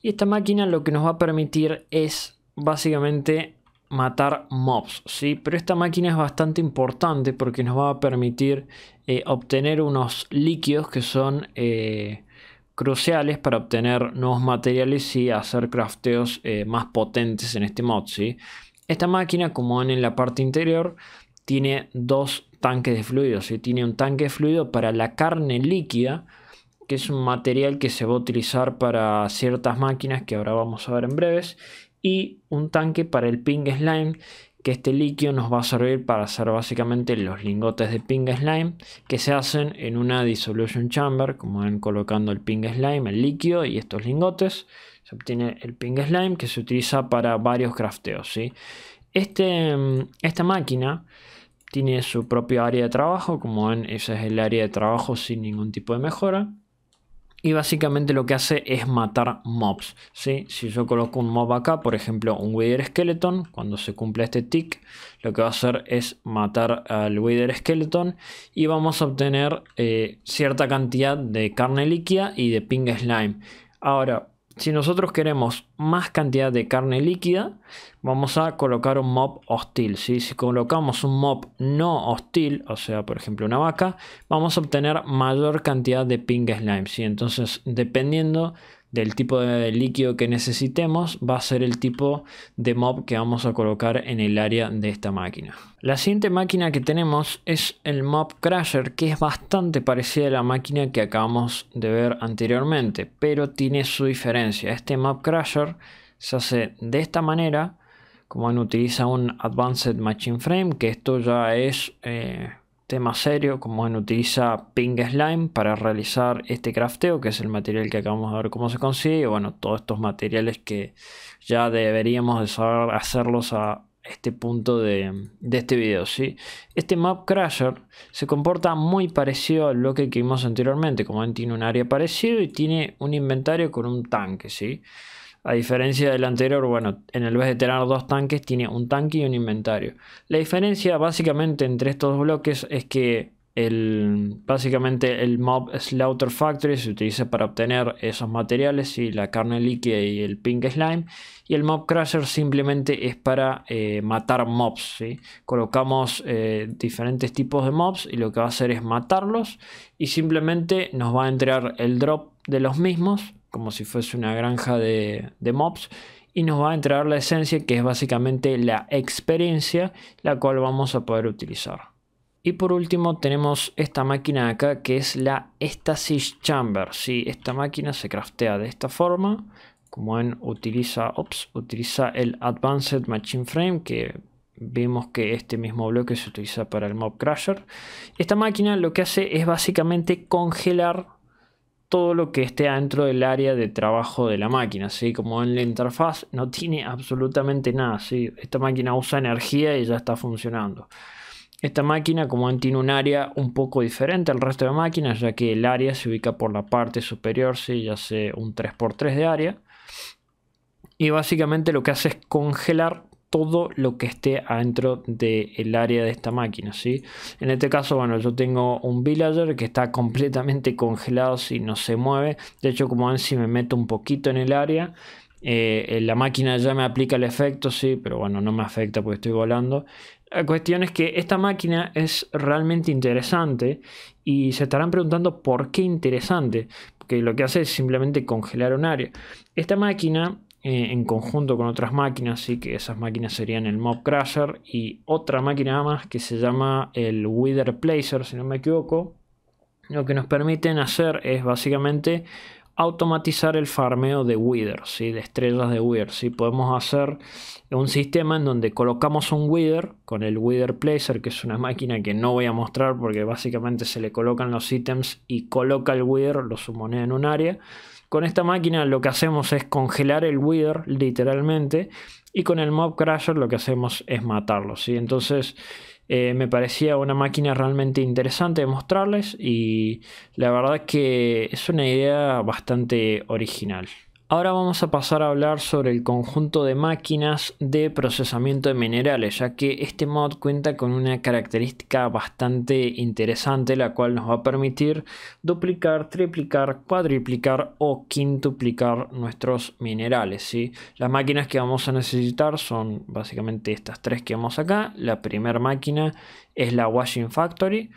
[SPEAKER 1] Y esta máquina lo que nos va a permitir es básicamente matar mobs, ¿sí? Pero esta máquina es bastante importante porque nos va a permitir eh, obtener unos líquidos que son eh, cruciales para obtener nuevos materiales y hacer crafteos eh, más potentes en este mod, Esta máquina, como ven en la parte interior, tiene dos tanques de fluidos ¿sí? Tiene un tanque de fluido para la carne líquida, que es un material que se va a utilizar para ciertas máquinas que ahora vamos a ver en breves y un tanque para el Ping Slime, que este líquido nos va a servir para hacer básicamente los lingotes de Ping Slime, que se hacen en una Dissolution Chamber, como ven colocando el Ping Slime, el líquido y estos lingotes. Se obtiene el Ping Slime que se utiliza para varios crafteos. ¿sí? Este, mm, esta máquina tiene su propio área de trabajo, como ven, ese es el área de trabajo sin ningún tipo de mejora y básicamente lo que hace es matar mobs. ¿sí? Si yo coloco un mob acá, por ejemplo un Wither Skeleton, cuando se cumple este tick, lo que va a hacer es matar al Wither Skeleton y vamos a obtener eh, cierta cantidad de carne líquida y de Ping Slime. Ahora, si nosotros queremos más cantidad de carne líquida, vamos a colocar un mob hostil. Si colocamos un mob no hostil, o sea, por ejemplo, una vaca, vamos a obtener mayor cantidad de pink slime. Entonces, dependiendo del tipo de líquido que necesitemos va a ser el tipo de mob que vamos a colocar en el área de esta máquina. La siguiente máquina que tenemos es el mob crusher que es bastante parecida a la máquina que acabamos de ver anteriormente pero tiene su diferencia. Este mob crusher se hace de esta manera como utiliza un Advanced Machine Frame que esto ya es... Eh, tema serio, como en utiliza Ping Slime para realizar este crafteo, que es el material que acabamos de ver cómo se consigue, y bueno, todos estos materiales que ya deberíamos de saber hacerlos a este punto de, este video. ¿sí? Este Map Crasher se comporta muy parecido a lo que vimos anteriormente, como ven tiene un área parecido y tiene un inventario con un tanque. ¿sí? A diferencia del anterior, bueno, en el vez de tener dos tanques, tiene un tanque y un inventario. La diferencia básicamente entre estos dos bloques es que el, básicamente el Mob Slaughter Factory se utiliza para obtener esos materiales y la carne líquida y el Pink Slime. Y el Mob Crusher simplemente es para eh, matar mobs. Colocamos eh, diferentes tipos de mobs y lo que va a hacer es matarlos y simplemente nos va a entregar el drop de los mismos como si fuese una granja de, mobs y nos va a entregar la esencia que es básicamente la experiencia la cual vamos a poder utilizar. Y por último tenemos esta máquina acá que es la Stasis Chamber. Si esta máquina se craftea de esta forma. Como ven utiliza, ops, utiliza el Advanced Machine Frame que vemos que este mismo bloque se utiliza para el Mob Crusher. Esta máquina lo que hace es básicamente congelar todo lo que esté dentro del área de trabajo de la máquina, así como en la interfaz no tiene absolutamente nada, esta máquina usa energía y ya está funcionando. Esta máquina como ven tiene un área un poco diferente al resto de máquinas, ya que el área se ubica por la parte superior, ya sé un 3x3 de área. Y básicamente lo que hace es congelar todo lo que esté adentro del área de esta máquina, ¿sí? En este caso, bueno, yo tengo un villager que está completamente congelado si no se mueve. De hecho, como ven, si me meto un poquito en el área, eh, eh, la máquina ya me aplica el efecto, sí, pero bueno, no me afecta porque estoy volando. La cuestión es que esta máquina es realmente interesante y se estarán preguntando por qué interesante, porque lo que hace es simplemente congelar un área. Esta máquina eh, en conjunto con otras máquinas, así que esas máquinas serían el Mob Crusher y otra máquina más que se llama el Wither Placer, si no me equivoco. Lo que nos permiten hacer es básicamente automatizar el farmeo de Wither, y de estrellas de Wither. si Podemos hacer un sistema en donde colocamos un Wither con el Wither Placer, que es una máquina que no voy a mostrar porque básicamente se le colocan los ítems y coloca el Wither, lo sumonea en un área. Con esta máquina lo que hacemos es congelar el Wither, literalmente, y con el Mob Crusher lo que hacemos es matarlo, ¿sí? Entonces eh, me parecía una máquina realmente interesante de mostrarles y la verdad es que es una idea bastante original. Ahora vamos a pasar a hablar sobre el conjunto de máquinas de procesamiento de minerales, ya que este mod cuenta con una característica bastante interesante, la cual nos va a permitir duplicar, triplicar, cuadriplicar o quintuplicar nuestros minerales. ¿sí? Las máquinas que vamos a necesitar son básicamente estas tres que vemos acá. La primera máquina es la Washing Factory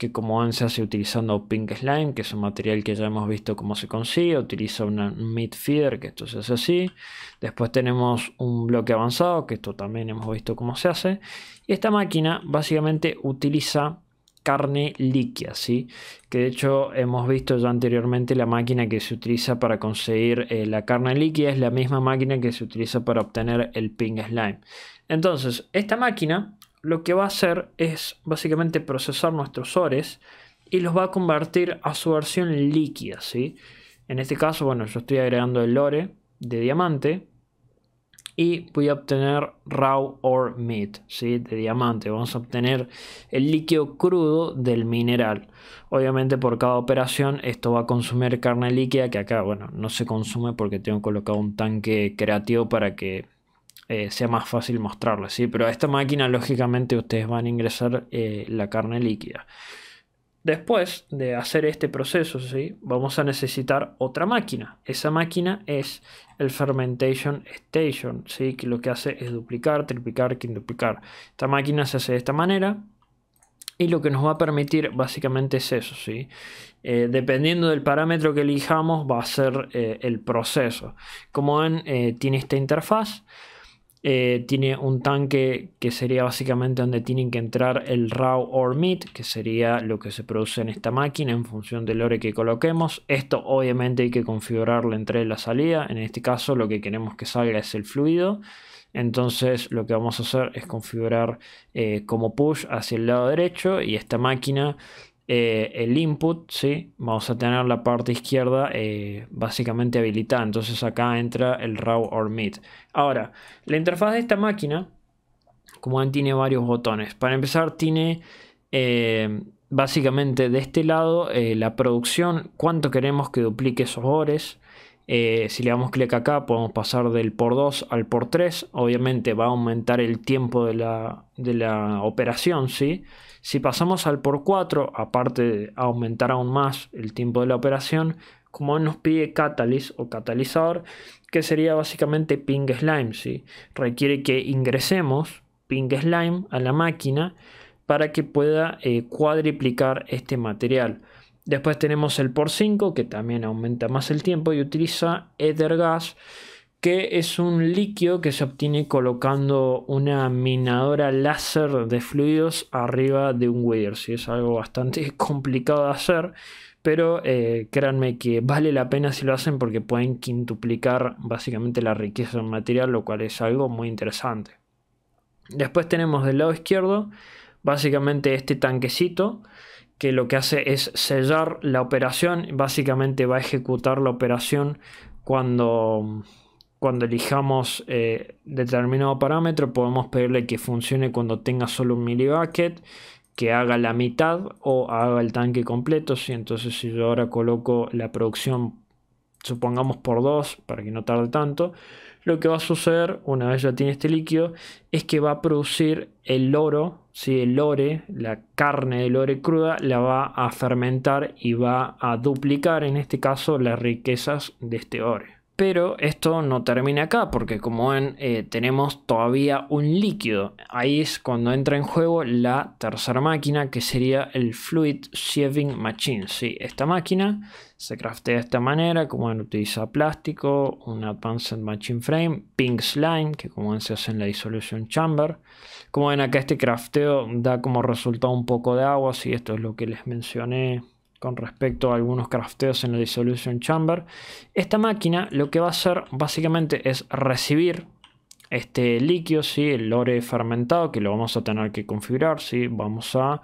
[SPEAKER 1] que como ven se hace utilizando Pink Slime, que es un material que ya hemos visto cómo se consigue, utiliza una mid feeder, que esto se hace así. Después tenemos un bloque avanzado, que esto también hemos visto cómo se hace. Y esta máquina básicamente utiliza carne líquida, ¿sí? que de hecho hemos visto ya anteriormente la máquina que se utiliza para conseguir eh, la carne líquida, es la misma máquina que se utiliza para obtener el Pink Slime. Entonces, esta máquina lo que va a hacer es básicamente procesar nuestros ores y los va a convertir a su versión líquida, ¿sí? En este caso, bueno, yo estoy agregando el ore de diamante y voy a obtener raw ore meat, ¿sí? De diamante. Vamos a obtener el líquido crudo del mineral. Obviamente por cada operación esto va a consumir carne líquida que acá, bueno, no se consume porque tengo colocado un tanque creativo para que eh, sea más fácil mostrarlo ¿sí? Pero a esta máquina, lógicamente, ustedes van a ingresar eh, la carne líquida. Después de hacer este proceso, ¿sí? Vamos a necesitar otra máquina. Esa máquina es el Fermentation Station, ¿sí? Que lo que hace es duplicar, triplicar, quintuplicar. Esta máquina se hace de esta manera. Y lo que nos va a permitir básicamente es eso, ¿sí? Eh, dependiendo del parámetro que elijamos va a ser el proceso. Como ven, tiene esta interfaz. Eh, tiene un tanque que sería básicamente donde tienen que entrar el raw or meat, que sería lo que se produce en esta máquina en función del ore que coloquemos. Esto obviamente hay que entrada y la salida. En este caso lo que queremos que salga es el fluido. Entonces lo que vamos a hacer es configurar eh, como push hacia el lado derecho y esta máquina eh, el input, ¿sí? vamos a tener la parte izquierda eh, básicamente habilitada. Entonces acá entra el raw or mid. Ahora, la interfaz de esta máquina, como ven, tiene varios botones. Para empezar, tiene eh, básicamente de este lado la producción, cuánto queremos que duplique esos ores. Eh, si le damos clic acá podemos pasar del por 2 al por 3. Obviamente va a aumentar el tiempo de la, operación. ¿sí? Si pasamos al por 4, aparte de aumentar aún más el tiempo de la operación, como nos pide catalyst o catalizador, que sería básicamente ping slime. Requiere que ingresemos ping slime a la máquina para que pueda eh, cuadriplicar este material. Después tenemos el por 5 que también aumenta más el tiempo y utiliza gas que es un líquido que se obtiene colocando una minadora láser de fluidos arriba de un weir es algo bastante complicado de hacer, pero eh, créanme que vale la pena si lo hacen porque pueden quintuplicar básicamente la riqueza del material, lo cual es algo muy interesante. Después tenemos del lado izquierdo básicamente este tanquecito que lo que hace es sellar la operación, básicamente va a ejecutar la operación cuando, elijamos eh, determinado parámetro, podemos pedirle que funcione cuando tenga solo un millibucket, que haga la mitad o haga el tanque completo. entonces si yo ahora coloco la producción, supongamos por dos para que no tarde tanto, lo que va a suceder una vez ya tiene este líquido es que va a producir el oro, ¿sí? el ore, la carne del ore cruda, la va a fermentar y va a duplicar en este caso las riquezas de este ore. Pero esto no termina acá, porque como ven, eh, tenemos todavía un líquido. Ahí es cuando entra en juego la tercera máquina, que sería el Fluid Sieving Machine. Sí, esta máquina se craftea de esta manera, como ven utiliza plástico, un Advanced Matching Frame, Pink Slime, que como ven se hace en la Dissolution Chamber. Como ven acá este crafteo da como resultado un poco de agua, si esto es lo que les mencioné con respecto a algunos crafteos en la Dissolution Chamber. Esta máquina lo que va a hacer básicamente es recibir este líquido, ¿sí? el lore fermentado, que lo vamos a tener que configurar. si Vamos a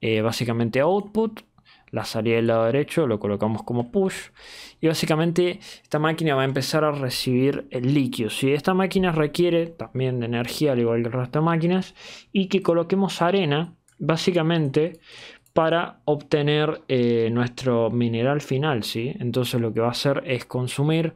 [SPEAKER 1] eh, básicamente output, la salida del lado derecho, lo colocamos como push y básicamente esta máquina va a empezar a recibir el líquido. Si Esta máquina requiere también de energía al igual que el resto de máquinas y que coloquemos arena básicamente para obtener eh, nuestro mineral final. ¿sí? Entonces lo que va a hacer es consumir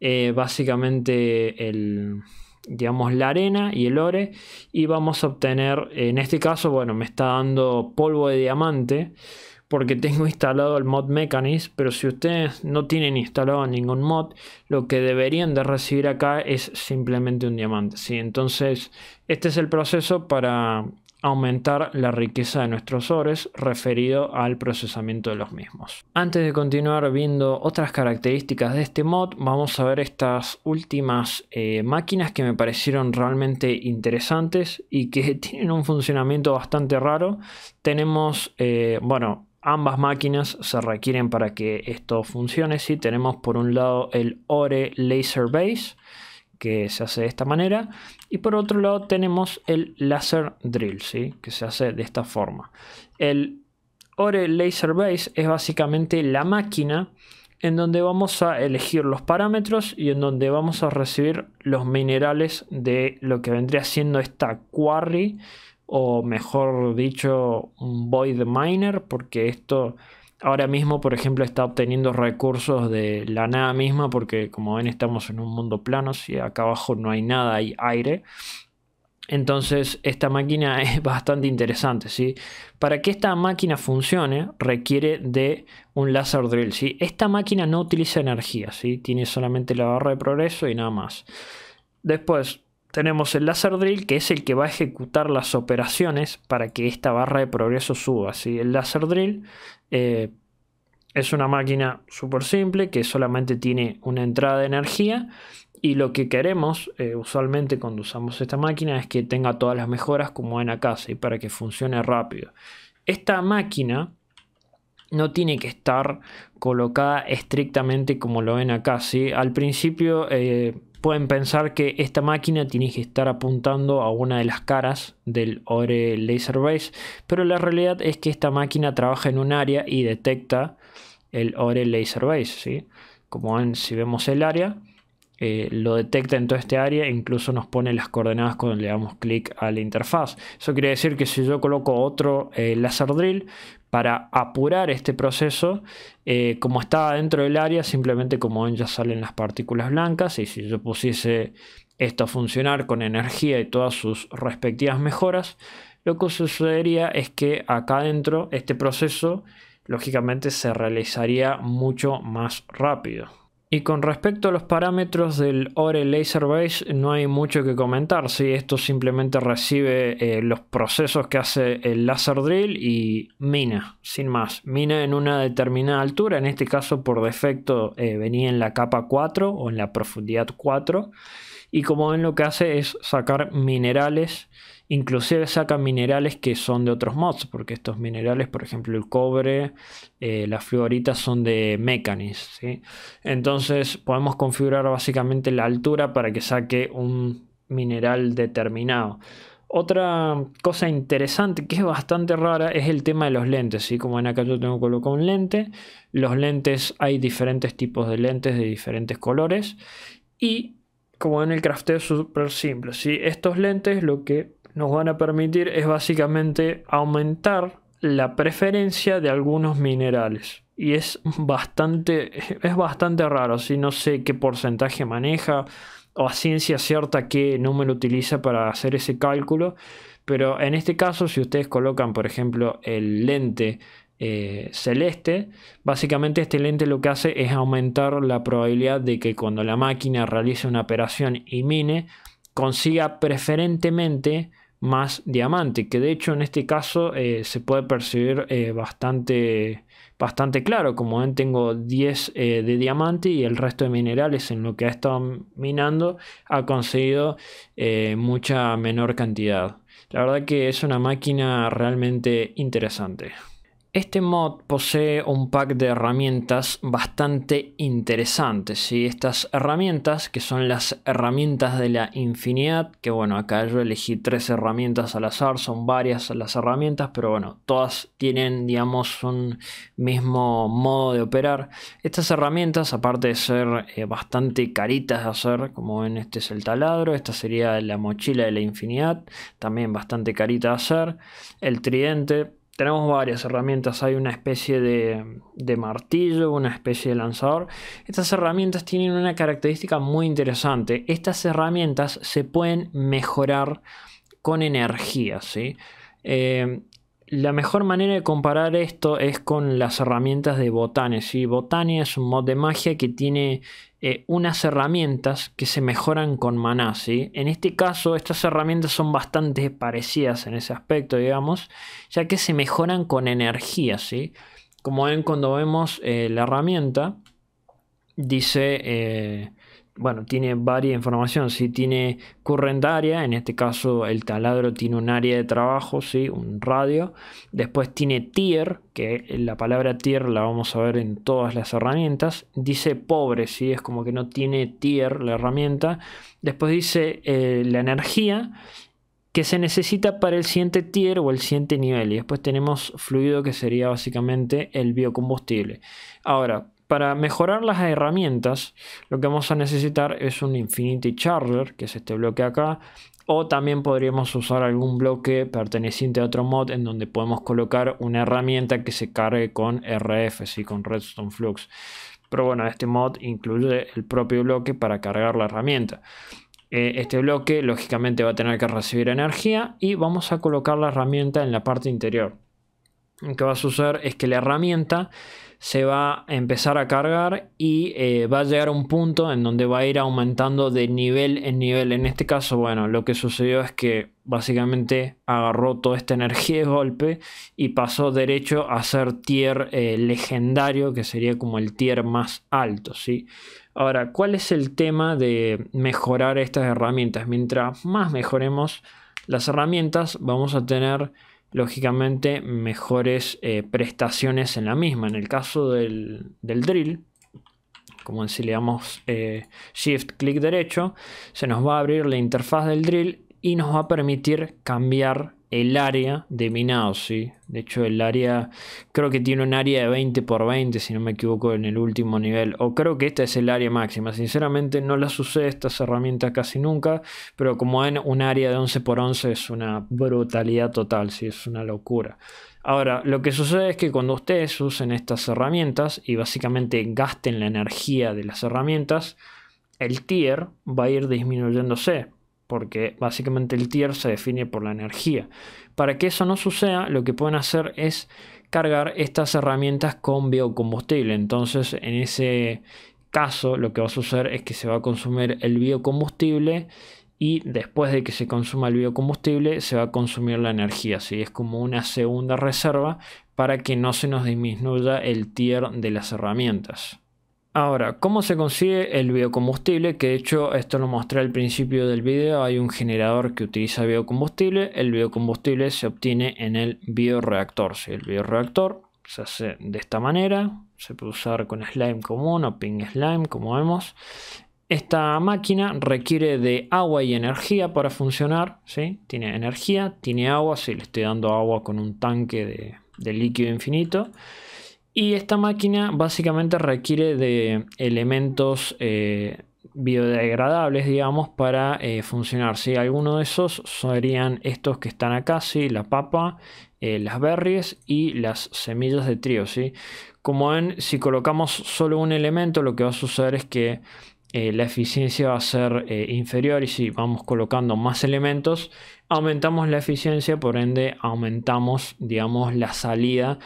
[SPEAKER 1] eh, básicamente el digamos la arena y el ore y vamos a obtener en este caso bueno me está dando polvo de diamante porque tengo instalado el mod Mechanis, pero si ustedes no tienen instalado ningún mod, lo que deberían de recibir acá es simplemente un diamante. Entonces, este es el proceso para aumentar la riqueza de nuestros ores referido al procesamiento de los mismos. Antes de continuar viendo otras características de este mod, vamos a ver estas últimas eh, máquinas que me parecieron realmente interesantes y que tienen un funcionamiento bastante raro. Tenemos, eh, bueno, ambas máquinas se requieren para que esto funcione. Si tenemos por un lado el ORE Laser Base, que se hace de esta manera, y por otro lado tenemos el Laser Drill, ¿sí? que se hace de esta forma. El ORE Laser Base es básicamente la máquina en donde vamos a elegir los parámetros y en donde vamos a recibir los minerales de lo que vendría siendo esta quarry o mejor dicho, un void miner, porque esto ahora mismo, por ejemplo, está obteniendo recursos de la nada misma, porque como ven estamos en un mundo plano, si acá abajo no hay nada, hay aire. Entonces, esta máquina es bastante interesante, ¿sí? Para que esta máquina funcione, requiere de un Láser drill, si Esta máquina no utiliza energía, ¿sí? Tiene solamente la barra de progreso y nada más. Después, tenemos el laser drill que es el que va a ejecutar las operaciones para que esta barra de progreso suba. ¿sí? El laser drill eh, es una máquina súper simple que solamente tiene una entrada de energía y lo que queremos eh, usualmente cuando usamos esta máquina es que tenga todas las mejoras como ven acá y para que funcione rápido. Esta máquina no tiene que estar colocada estrictamente como lo ven acá. Al principio... Eh, pueden pensar que esta máquina tiene que estar apuntando a una de las caras del Ore base pero la realidad es que esta máquina trabaja en un área y detecta el Ore base ¿sí? Como ven, si vemos el área, eh, lo detecta en toda este área e incluso nos pone las coordenadas cuando le damos clic a la interfaz. Eso quiere decir que si yo coloco otro eh, laser drill, para apurar este proceso, eh, como estaba dentro del área, simplemente como ven ya salen las partículas blancas y si yo pusiese esto a funcionar con energía y todas sus respectivas mejoras, lo que sucedería es que acá dentro este proceso lógicamente se realizaría mucho más rápido. Y con respecto a los parámetros del Ore Laser Base no hay mucho que comentar, Si esto simplemente recibe eh, los procesos que hace el laser drill y mina, sin más. Mina en una determinada altura, en este caso por defecto eh, venía en la capa 4 o en la profundidad 4. Y como ven lo que hace es sacar minerales Inclusive sacan minerales que son de otros mods, porque estos minerales, por ejemplo el cobre, eh, las fluoritas son de Mechanis. Entonces podemos configurar básicamente la altura para que saque un mineral determinado. Otra cosa interesante que es bastante rara es el tema de los lentes. Como ven acá yo tengo colocado un lente. Los lentes, hay diferentes tipos de lentes de diferentes colores. Y como ven el crafteo es súper simple. ¿sí? Estos lentes lo que nos van a permitir es básicamente aumentar la preferencia de algunos minerales. Y es bastante, es bastante raro, si no sé qué porcentaje maneja o a ciencia cierta qué número utiliza para hacer ese cálculo. Pero en este caso, si ustedes colocan, por ejemplo, el lente eh, celeste, básicamente este lente lo que hace es aumentar la probabilidad de que cuando la máquina realice una operación y mine, consiga preferentemente más diamante, que de hecho en este caso eh, se puede percibir eh, bastante, bastante claro. Como ven tengo 10 eh, de diamante y el resto de minerales en lo que ha estado minando ha conseguido mucha menor cantidad. La verdad que es una máquina realmente interesante. Este mod posee un pack de herramientas bastante interesantes estas herramientas que son las herramientas de la infinidad que bueno acá yo elegí tres herramientas al azar son varias las herramientas pero bueno todas tienen digamos un mismo modo de operar estas herramientas aparte de ser eh, bastante caritas de hacer como ven este es el taladro esta sería la mochila de la infinidad también bastante carita de hacer el tridente tenemos varias herramientas. Hay una especie de, martillo, una especie de lanzador. Estas herramientas tienen una característica muy interesante. Estas herramientas se pueden mejorar con energía. ¿sí? Eh, la mejor manera de comparar esto es con las herramientas de Botania. ¿sí? es un mod de magia que tiene eh, unas herramientas que se mejoran con maná. ¿sí? En este caso, estas herramientas son bastante parecidas en ese aspecto, digamos, ya que se mejoran con energía. ¿sí? Como ven, cuando vemos eh, la herramienta, dice eh, bueno, tiene varias informaciones. si tiene current area, en este caso el taladro tiene un área de trabajo, ¿sí? un radio, después tiene tier, que la palabra tier la vamos a ver en todas las herramientas, dice pobre, ¿sí? es como que no tiene tier la herramienta, después dice eh, la energía que se necesita para el siguiente tier o el siguiente nivel y después tenemos fluido que sería básicamente el biocombustible. Ahora, para mejorar las herramientas, lo que vamos a necesitar es un Infinity Charger, que es este bloque acá, o también podríamos usar algún bloque perteneciente a otro mod en donde podemos colocar una herramienta que se cargue con RF, y con Redstone Flux. Pero bueno, este mod incluye el propio bloque para cargar la herramienta. Eh, este bloque lógicamente va a tener que recibir energía y vamos a colocar la herramienta en la parte interior. Lo que va a suceder es que la herramienta se va a empezar a cargar y eh, va a llegar a un punto en donde va a ir aumentando de nivel en nivel. En este caso, bueno, lo que sucedió es que básicamente agarró toda esta energía de golpe y pasó derecho a ser tier eh, legendario, que sería como el tier más alto, ¿sí? Ahora, ¿cuál es el tema de mejorar estas herramientas? Mientras más mejoremos las herramientas, vamos a tener lógicamente mejores eh, prestaciones en la misma. En el caso del, drill, como si le damos eh, shift clic derecho, se nos va a abrir la interfaz del drill y nos va a permitir cambiar el área de minados. ¿sí? De hecho, el área, creo que tiene un área de 20 por 20, si no me equivoco, en el último nivel. O creo que esta es el área máxima. Sinceramente, no las usé estas herramientas casi nunca, pero como ven, un área de 11 por 11 es una brutalidad total, ¿sí? Es una locura. Ahora, lo que sucede es que cuando ustedes usen estas herramientas y básicamente gasten la energía de las herramientas, el tier va a ir disminuyéndose porque básicamente el tier se define por la energía. Para que eso no suceda, lo que pueden hacer es cargar estas herramientas con biocombustible. Entonces, en ese caso, lo que va a suceder es que se va a consumir el biocombustible y después de que se consuma el biocombustible se va a consumir la energía, así es como una segunda reserva para que no se nos disminuya el tier de las herramientas. Ahora, ¿cómo se consigue el biocombustible? Que de hecho esto lo mostré al principio del video, hay un generador que utiliza biocombustible, el biocombustible se obtiene en el bioreactor, si el bioreactor se hace de esta manera, se puede usar con slime común o ping slime como vemos. Esta máquina requiere de agua y energía para funcionar, ¿sí? tiene energía, tiene agua, si le estoy dando agua con un tanque de líquido infinito y esta máquina básicamente requiere de elementos eh, biodegradables, digamos, para eh, funcionar. ¿sí? alguno de esos serían estos que están acá, ¿sí? la papa, eh, las berries y las semillas de trigo. ¿sí? Como ven, si colocamos solo un elemento, lo que va a suceder es que la eficiencia va a ser inferior y si vamos colocando más elementos aumentamos la eficiencia por ende aumentamos digamos la salida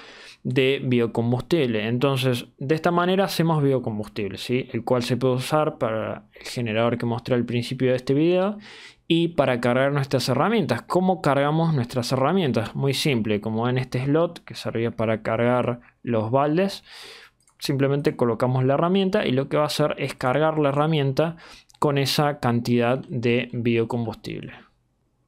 [SPEAKER 1] de biocombustible. Entonces, de esta manera hacemos biocombustible, ¿sí? el cual se puede usar para el generador que mostré al principio de este video y para cargar nuestras herramientas. ¿Cómo cargamos nuestras herramientas? Muy simple, como en este slot que servía para cargar los baldes, simplemente colocamos la herramienta y lo que va a hacer es cargar la herramienta con esa cantidad de biocombustible.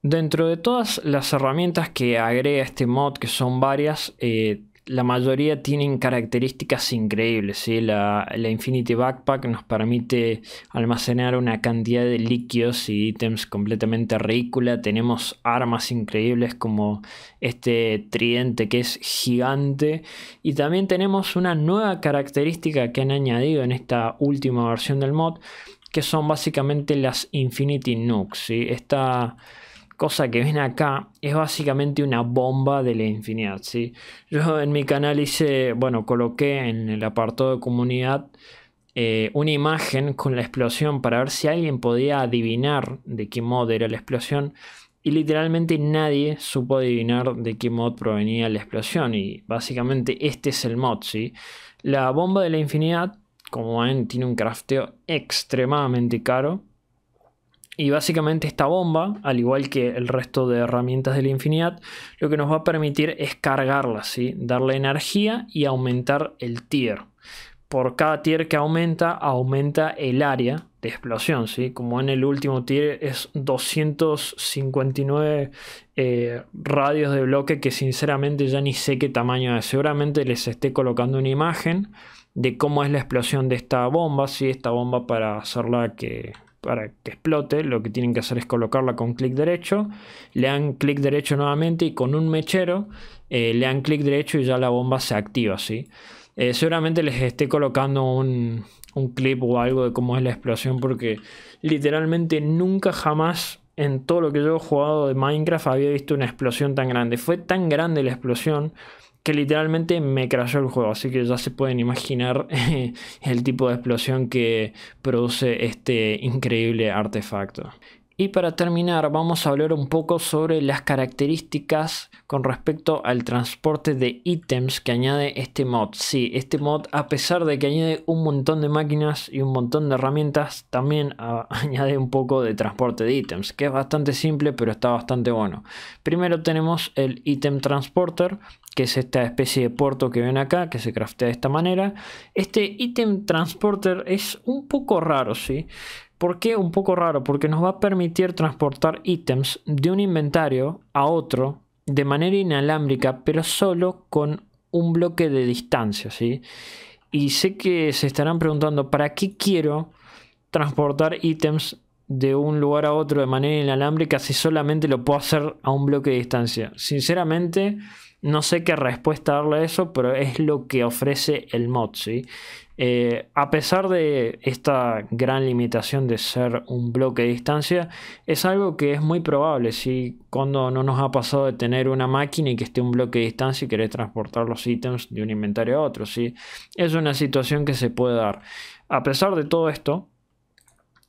[SPEAKER 1] Dentro de todas las herramientas que agrega este mod, que son varias, eh, la mayoría tienen características increíbles. La, Infinity Backpack nos permite almacenar una cantidad de líquidos y ítems completamente ridícula. Tenemos armas increíbles como este tridente que es gigante. Y también tenemos una nueva característica que han añadido en esta última versión del mod, que son básicamente las Infinity Nooks. ¿sí? Esta cosa que ven acá es básicamente una bomba de la infinidad. ¿sí? Yo en mi canal hice, bueno, coloqué en el apartado de comunidad eh, una imagen con la explosión para ver si alguien podía adivinar de qué mod era la explosión. Y literalmente nadie supo adivinar de qué mod provenía la explosión. Y básicamente este es el mod, ¿sí? La bomba de la infinidad, como ven, tiene un crafteo extremadamente caro. Y básicamente esta bomba, al igual que el resto de herramientas de la Infinidad, lo que nos va a permitir es cargarla, ¿sí? darle energía y aumentar el tier. Por cada tier que aumenta, aumenta el área de explosión, ¿sí? como en el último tier es 259 eh, radios de bloque que sinceramente ya ni sé qué tamaño es. Seguramente les esté colocando una imagen de cómo es la explosión de esta bomba, ¿sí? esta bomba para hacerla que para que explote, lo que tienen que hacer es colocarla con clic derecho, le dan clic derecho nuevamente y con un mechero eh, le dan clic derecho y ya la bomba se activa, ¿sí? Eh, seguramente les esté colocando un, un clip o algo de cómo es la explosión porque literalmente nunca jamás en todo lo que yo he jugado de Minecraft había visto una explosión tan grande. Fue tan grande la explosión que literalmente me crayó el juego, así que ya se pueden imaginar el tipo de explosión que produce este increíble artefacto. Y para terminar vamos a hablar un poco sobre las características con respecto al transporte de ítems que añade este mod. Sí, este mod a pesar de que añade un montón de máquinas y un montón de herramientas, también añade un poco de transporte de ítems, que es bastante simple pero está bastante bueno. Primero tenemos el ítem transporter, que es esta especie de puerto que ven acá, que se craftea de esta manera. Este ítem transporter es un poco raro, ¿sí? ¿Por qué un poco raro? Porque nos va a permitir transportar ítems de un inventario a otro de manera inalámbrica, pero solo con un bloque de distancia, ¿sí? Y sé que se estarán preguntando, ¿para qué quiero transportar ítems de un lugar a otro de manera inalámbrica si solamente lo puedo hacer a un bloque de distancia? Sinceramente, no sé qué respuesta darle a eso, pero es lo que ofrece el mod, ¿sí? Eh, a pesar de esta gran limitación de ser un bloque de distancia, es algo que es muy probable. Si cuando no nos ha pasado de tener una máquina y que esté un bloque de distancia y querer transportar los ítems de un inventario a otro, ¿sí? es una situación que se puede dar. A pesar de todo esto,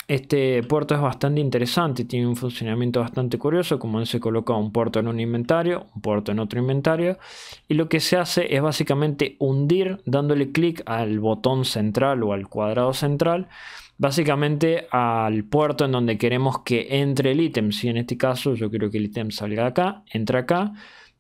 [SPEAKER 1] este puerto es bastante interesante, tiene un funcionamiento bastante curioso, como se coloca un puerto en un inventario, un puerto en otro inventario, y lo que se hace es básicamente hundir dándole clic al botón central o al cuadrado central, básicamente al puerto en donde queremos que entre el ítem, si en este caso yo quiero que el ítem salga acá, entra acá,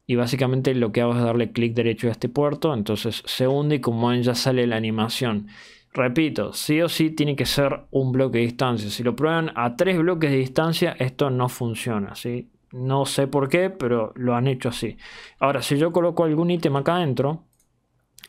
[SPEAKER 1] y básicamente lo que hago es darle clic derecho a este puerto, entonces se hunde y como ven ya sale la animación Repito, sí o sí tiene que ser un bloque de distancia. Si lo prueban a tres bloques de distancia, esto no funciona. ¿sí? No sé por qué, pero lo han hecho así. Ahora, si yo coloco algún ítem acá adentro,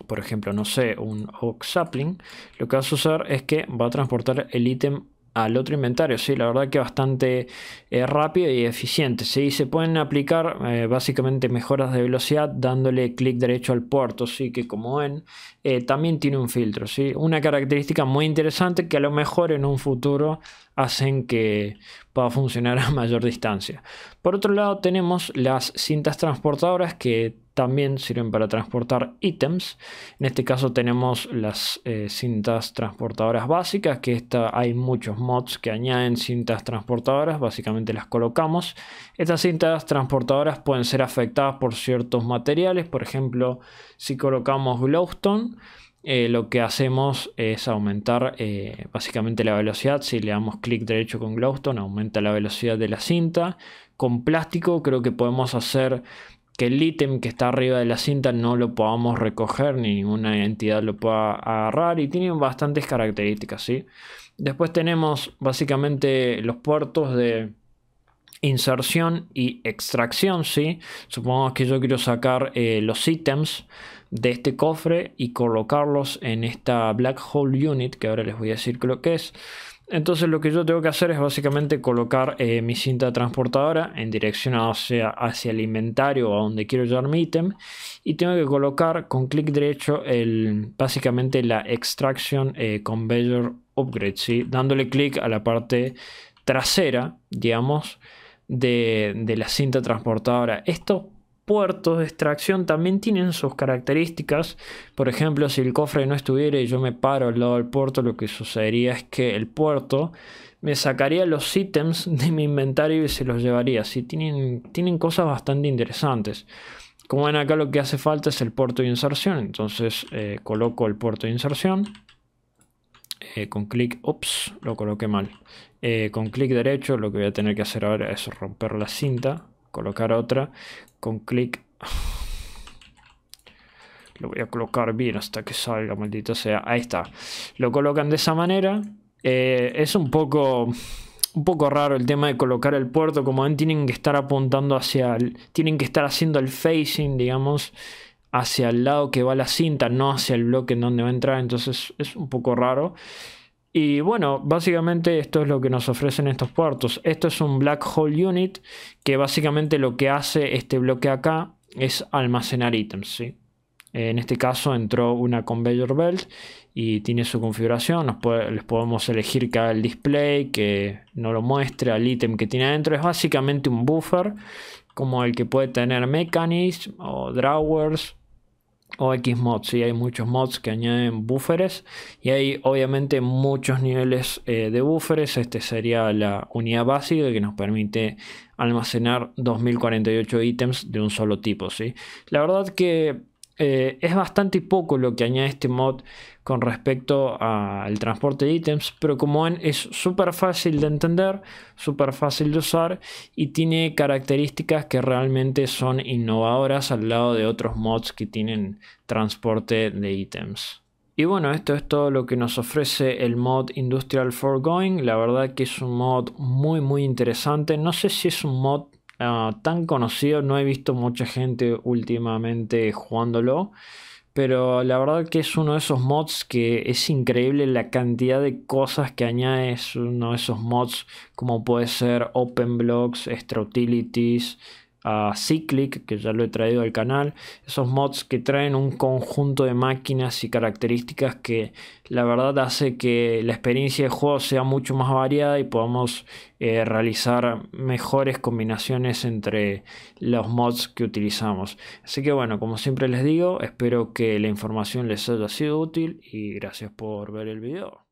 [SPEAKER 1] por ejemplo, no sé, un oak sapling, lo que va a suceder es que va a transportar el ítem al otro inventario. Sí, la verdad que bastante eh, rápido y eficiente. ¿sí? Se pueden aplicar eh, básicamente mejoras de velocidad dándole clic derecho al puerto. Sí, que como ven, eh, también tiene un filtro. ¿sí? Una característica muy interesante que a lo mejor en un futuro hacen que pueda funcionar a mayor distancia. Por otro lado tenemos las cintas transportadoras que también sirven para transportar ítems. En este caso tenemos las eh, cintas transportadoras básicas, que hay muchos mods que añaden cintas transportadoras, básicamente las colocamos. Estas cintas transportadoras pueden ser afectadas por ciertos materiales, por ejemplo, si colocamos glowstone, eh, lo que hacemos es aumentar eh, básicamente la velocidad. Si le damos clic derecho con Glowstone, aumenta la velocidad de la cinta. Con plástico creo que podemos hacer que el ítem que está arriba de la cinta no lo podamos recoger ni ninguna entidad lo pueda agarrar y tienen bastantes características. ¿sí? Después tenemos básicamente los puertos de inserción y extracción, ¿sí? Supongamos que yo quiero sacar eh, los ítems de este cofre y colocarlos en esta Black Hole Unit, que ahora les voy a decir que lo que es. Entonces lo que yo tengo que hacer es básicamente colocar eh, mi cinta transportadora en dirección hacia, hacia el inventario o a donde quiero llevar mi ítem y tengo que colocar con clic derecho el, básicamente la Extraction eh, Conveyor Upgrade, ¿sí? dándole clic a la parte trasera, digamos, de, la cinta transportadora. Estos puertos de extracción también tienen sus características. Por ejemplo, si el cofre no estuviera y yo me paro al lado del puerto, lo que sucedería es que el puerto me sacaría los ítems de mi inventario y se los llevaría. Si tienen, tienen cosas bastante interesantes. Como ven acá lo que hace falta es el puerto de inserción. Entonces eh, coloco el puerto de inserción. Eh, con clic, ups, lo coloqué mal. Eh, con clic derecho lo que voy a tener que hacer ahora es romper la cinta, colocar otra. Con clic... Lo voy a colocar bien hasta que salga, maldito sea. Ahí está. Lo colocan de esa manera. Eh, es un poco un poco raro el tema de colocar el puerto, como ven tienen que estar apuntando hacia el, tienen que estar haciendo el facing, digamos, hacia el lado que va la cinta, no hacia el bloque en donde va a entrar, entonces es un poco raro. Y bueno, básicamente esto es lo que nos ofrecen estos puertos. Esto es un Black Hole Unit que básicamente lo que hace este bloque acá es almacenar ítems. ¿sí? En este caso entró una conveyor belt y tiene su configuración. Nos les podemos elegir que haga el display, que no lo muestre al ítem que tiene adentro. Es básicamente un buffer como el que puede tener Mechanism o Drawers o mods, y hay muchos mods que añaden búferes y hay obviamente muchos niveles eh, de búferes. Este sería la unidad básica que nos permite almacenar 2048 ítems de un solo tipo. ¿sí? La verdad que eh, es bastante poco lo que añade este mod con respecto al transporte de ítems, pero como ven es súper fácil de entender, súper fácil de usar y tiene características que realmente son innovadoras al lado de otros mods que tienen transporte de ítems. Y bueno, esto es todo lo que nos ofrece el mod Industrial Foregoing. La verdad que es un mod muy muy interesante. No sé si es un mod Ah, tan conocido, no he visto mucha gente últimamente jugándolo. Pero la verdad que es uno de esos mods que es increíble la cantidad de cosas que añade. uno de esos mods como puede ser OpenBlocks ExtraUtilities a Cyclic, que ya lo he traído al canal, esos mods que traen un conjunto de máquinas y características que la verdad hace que la experiencia de juego sea mucho más variada y podamos eh, realizar mejores combinaciones entre los mods que utilizamos. Así que bueno, como siempre les digo, espero que la información les haya sido útil y gracias por ver el video.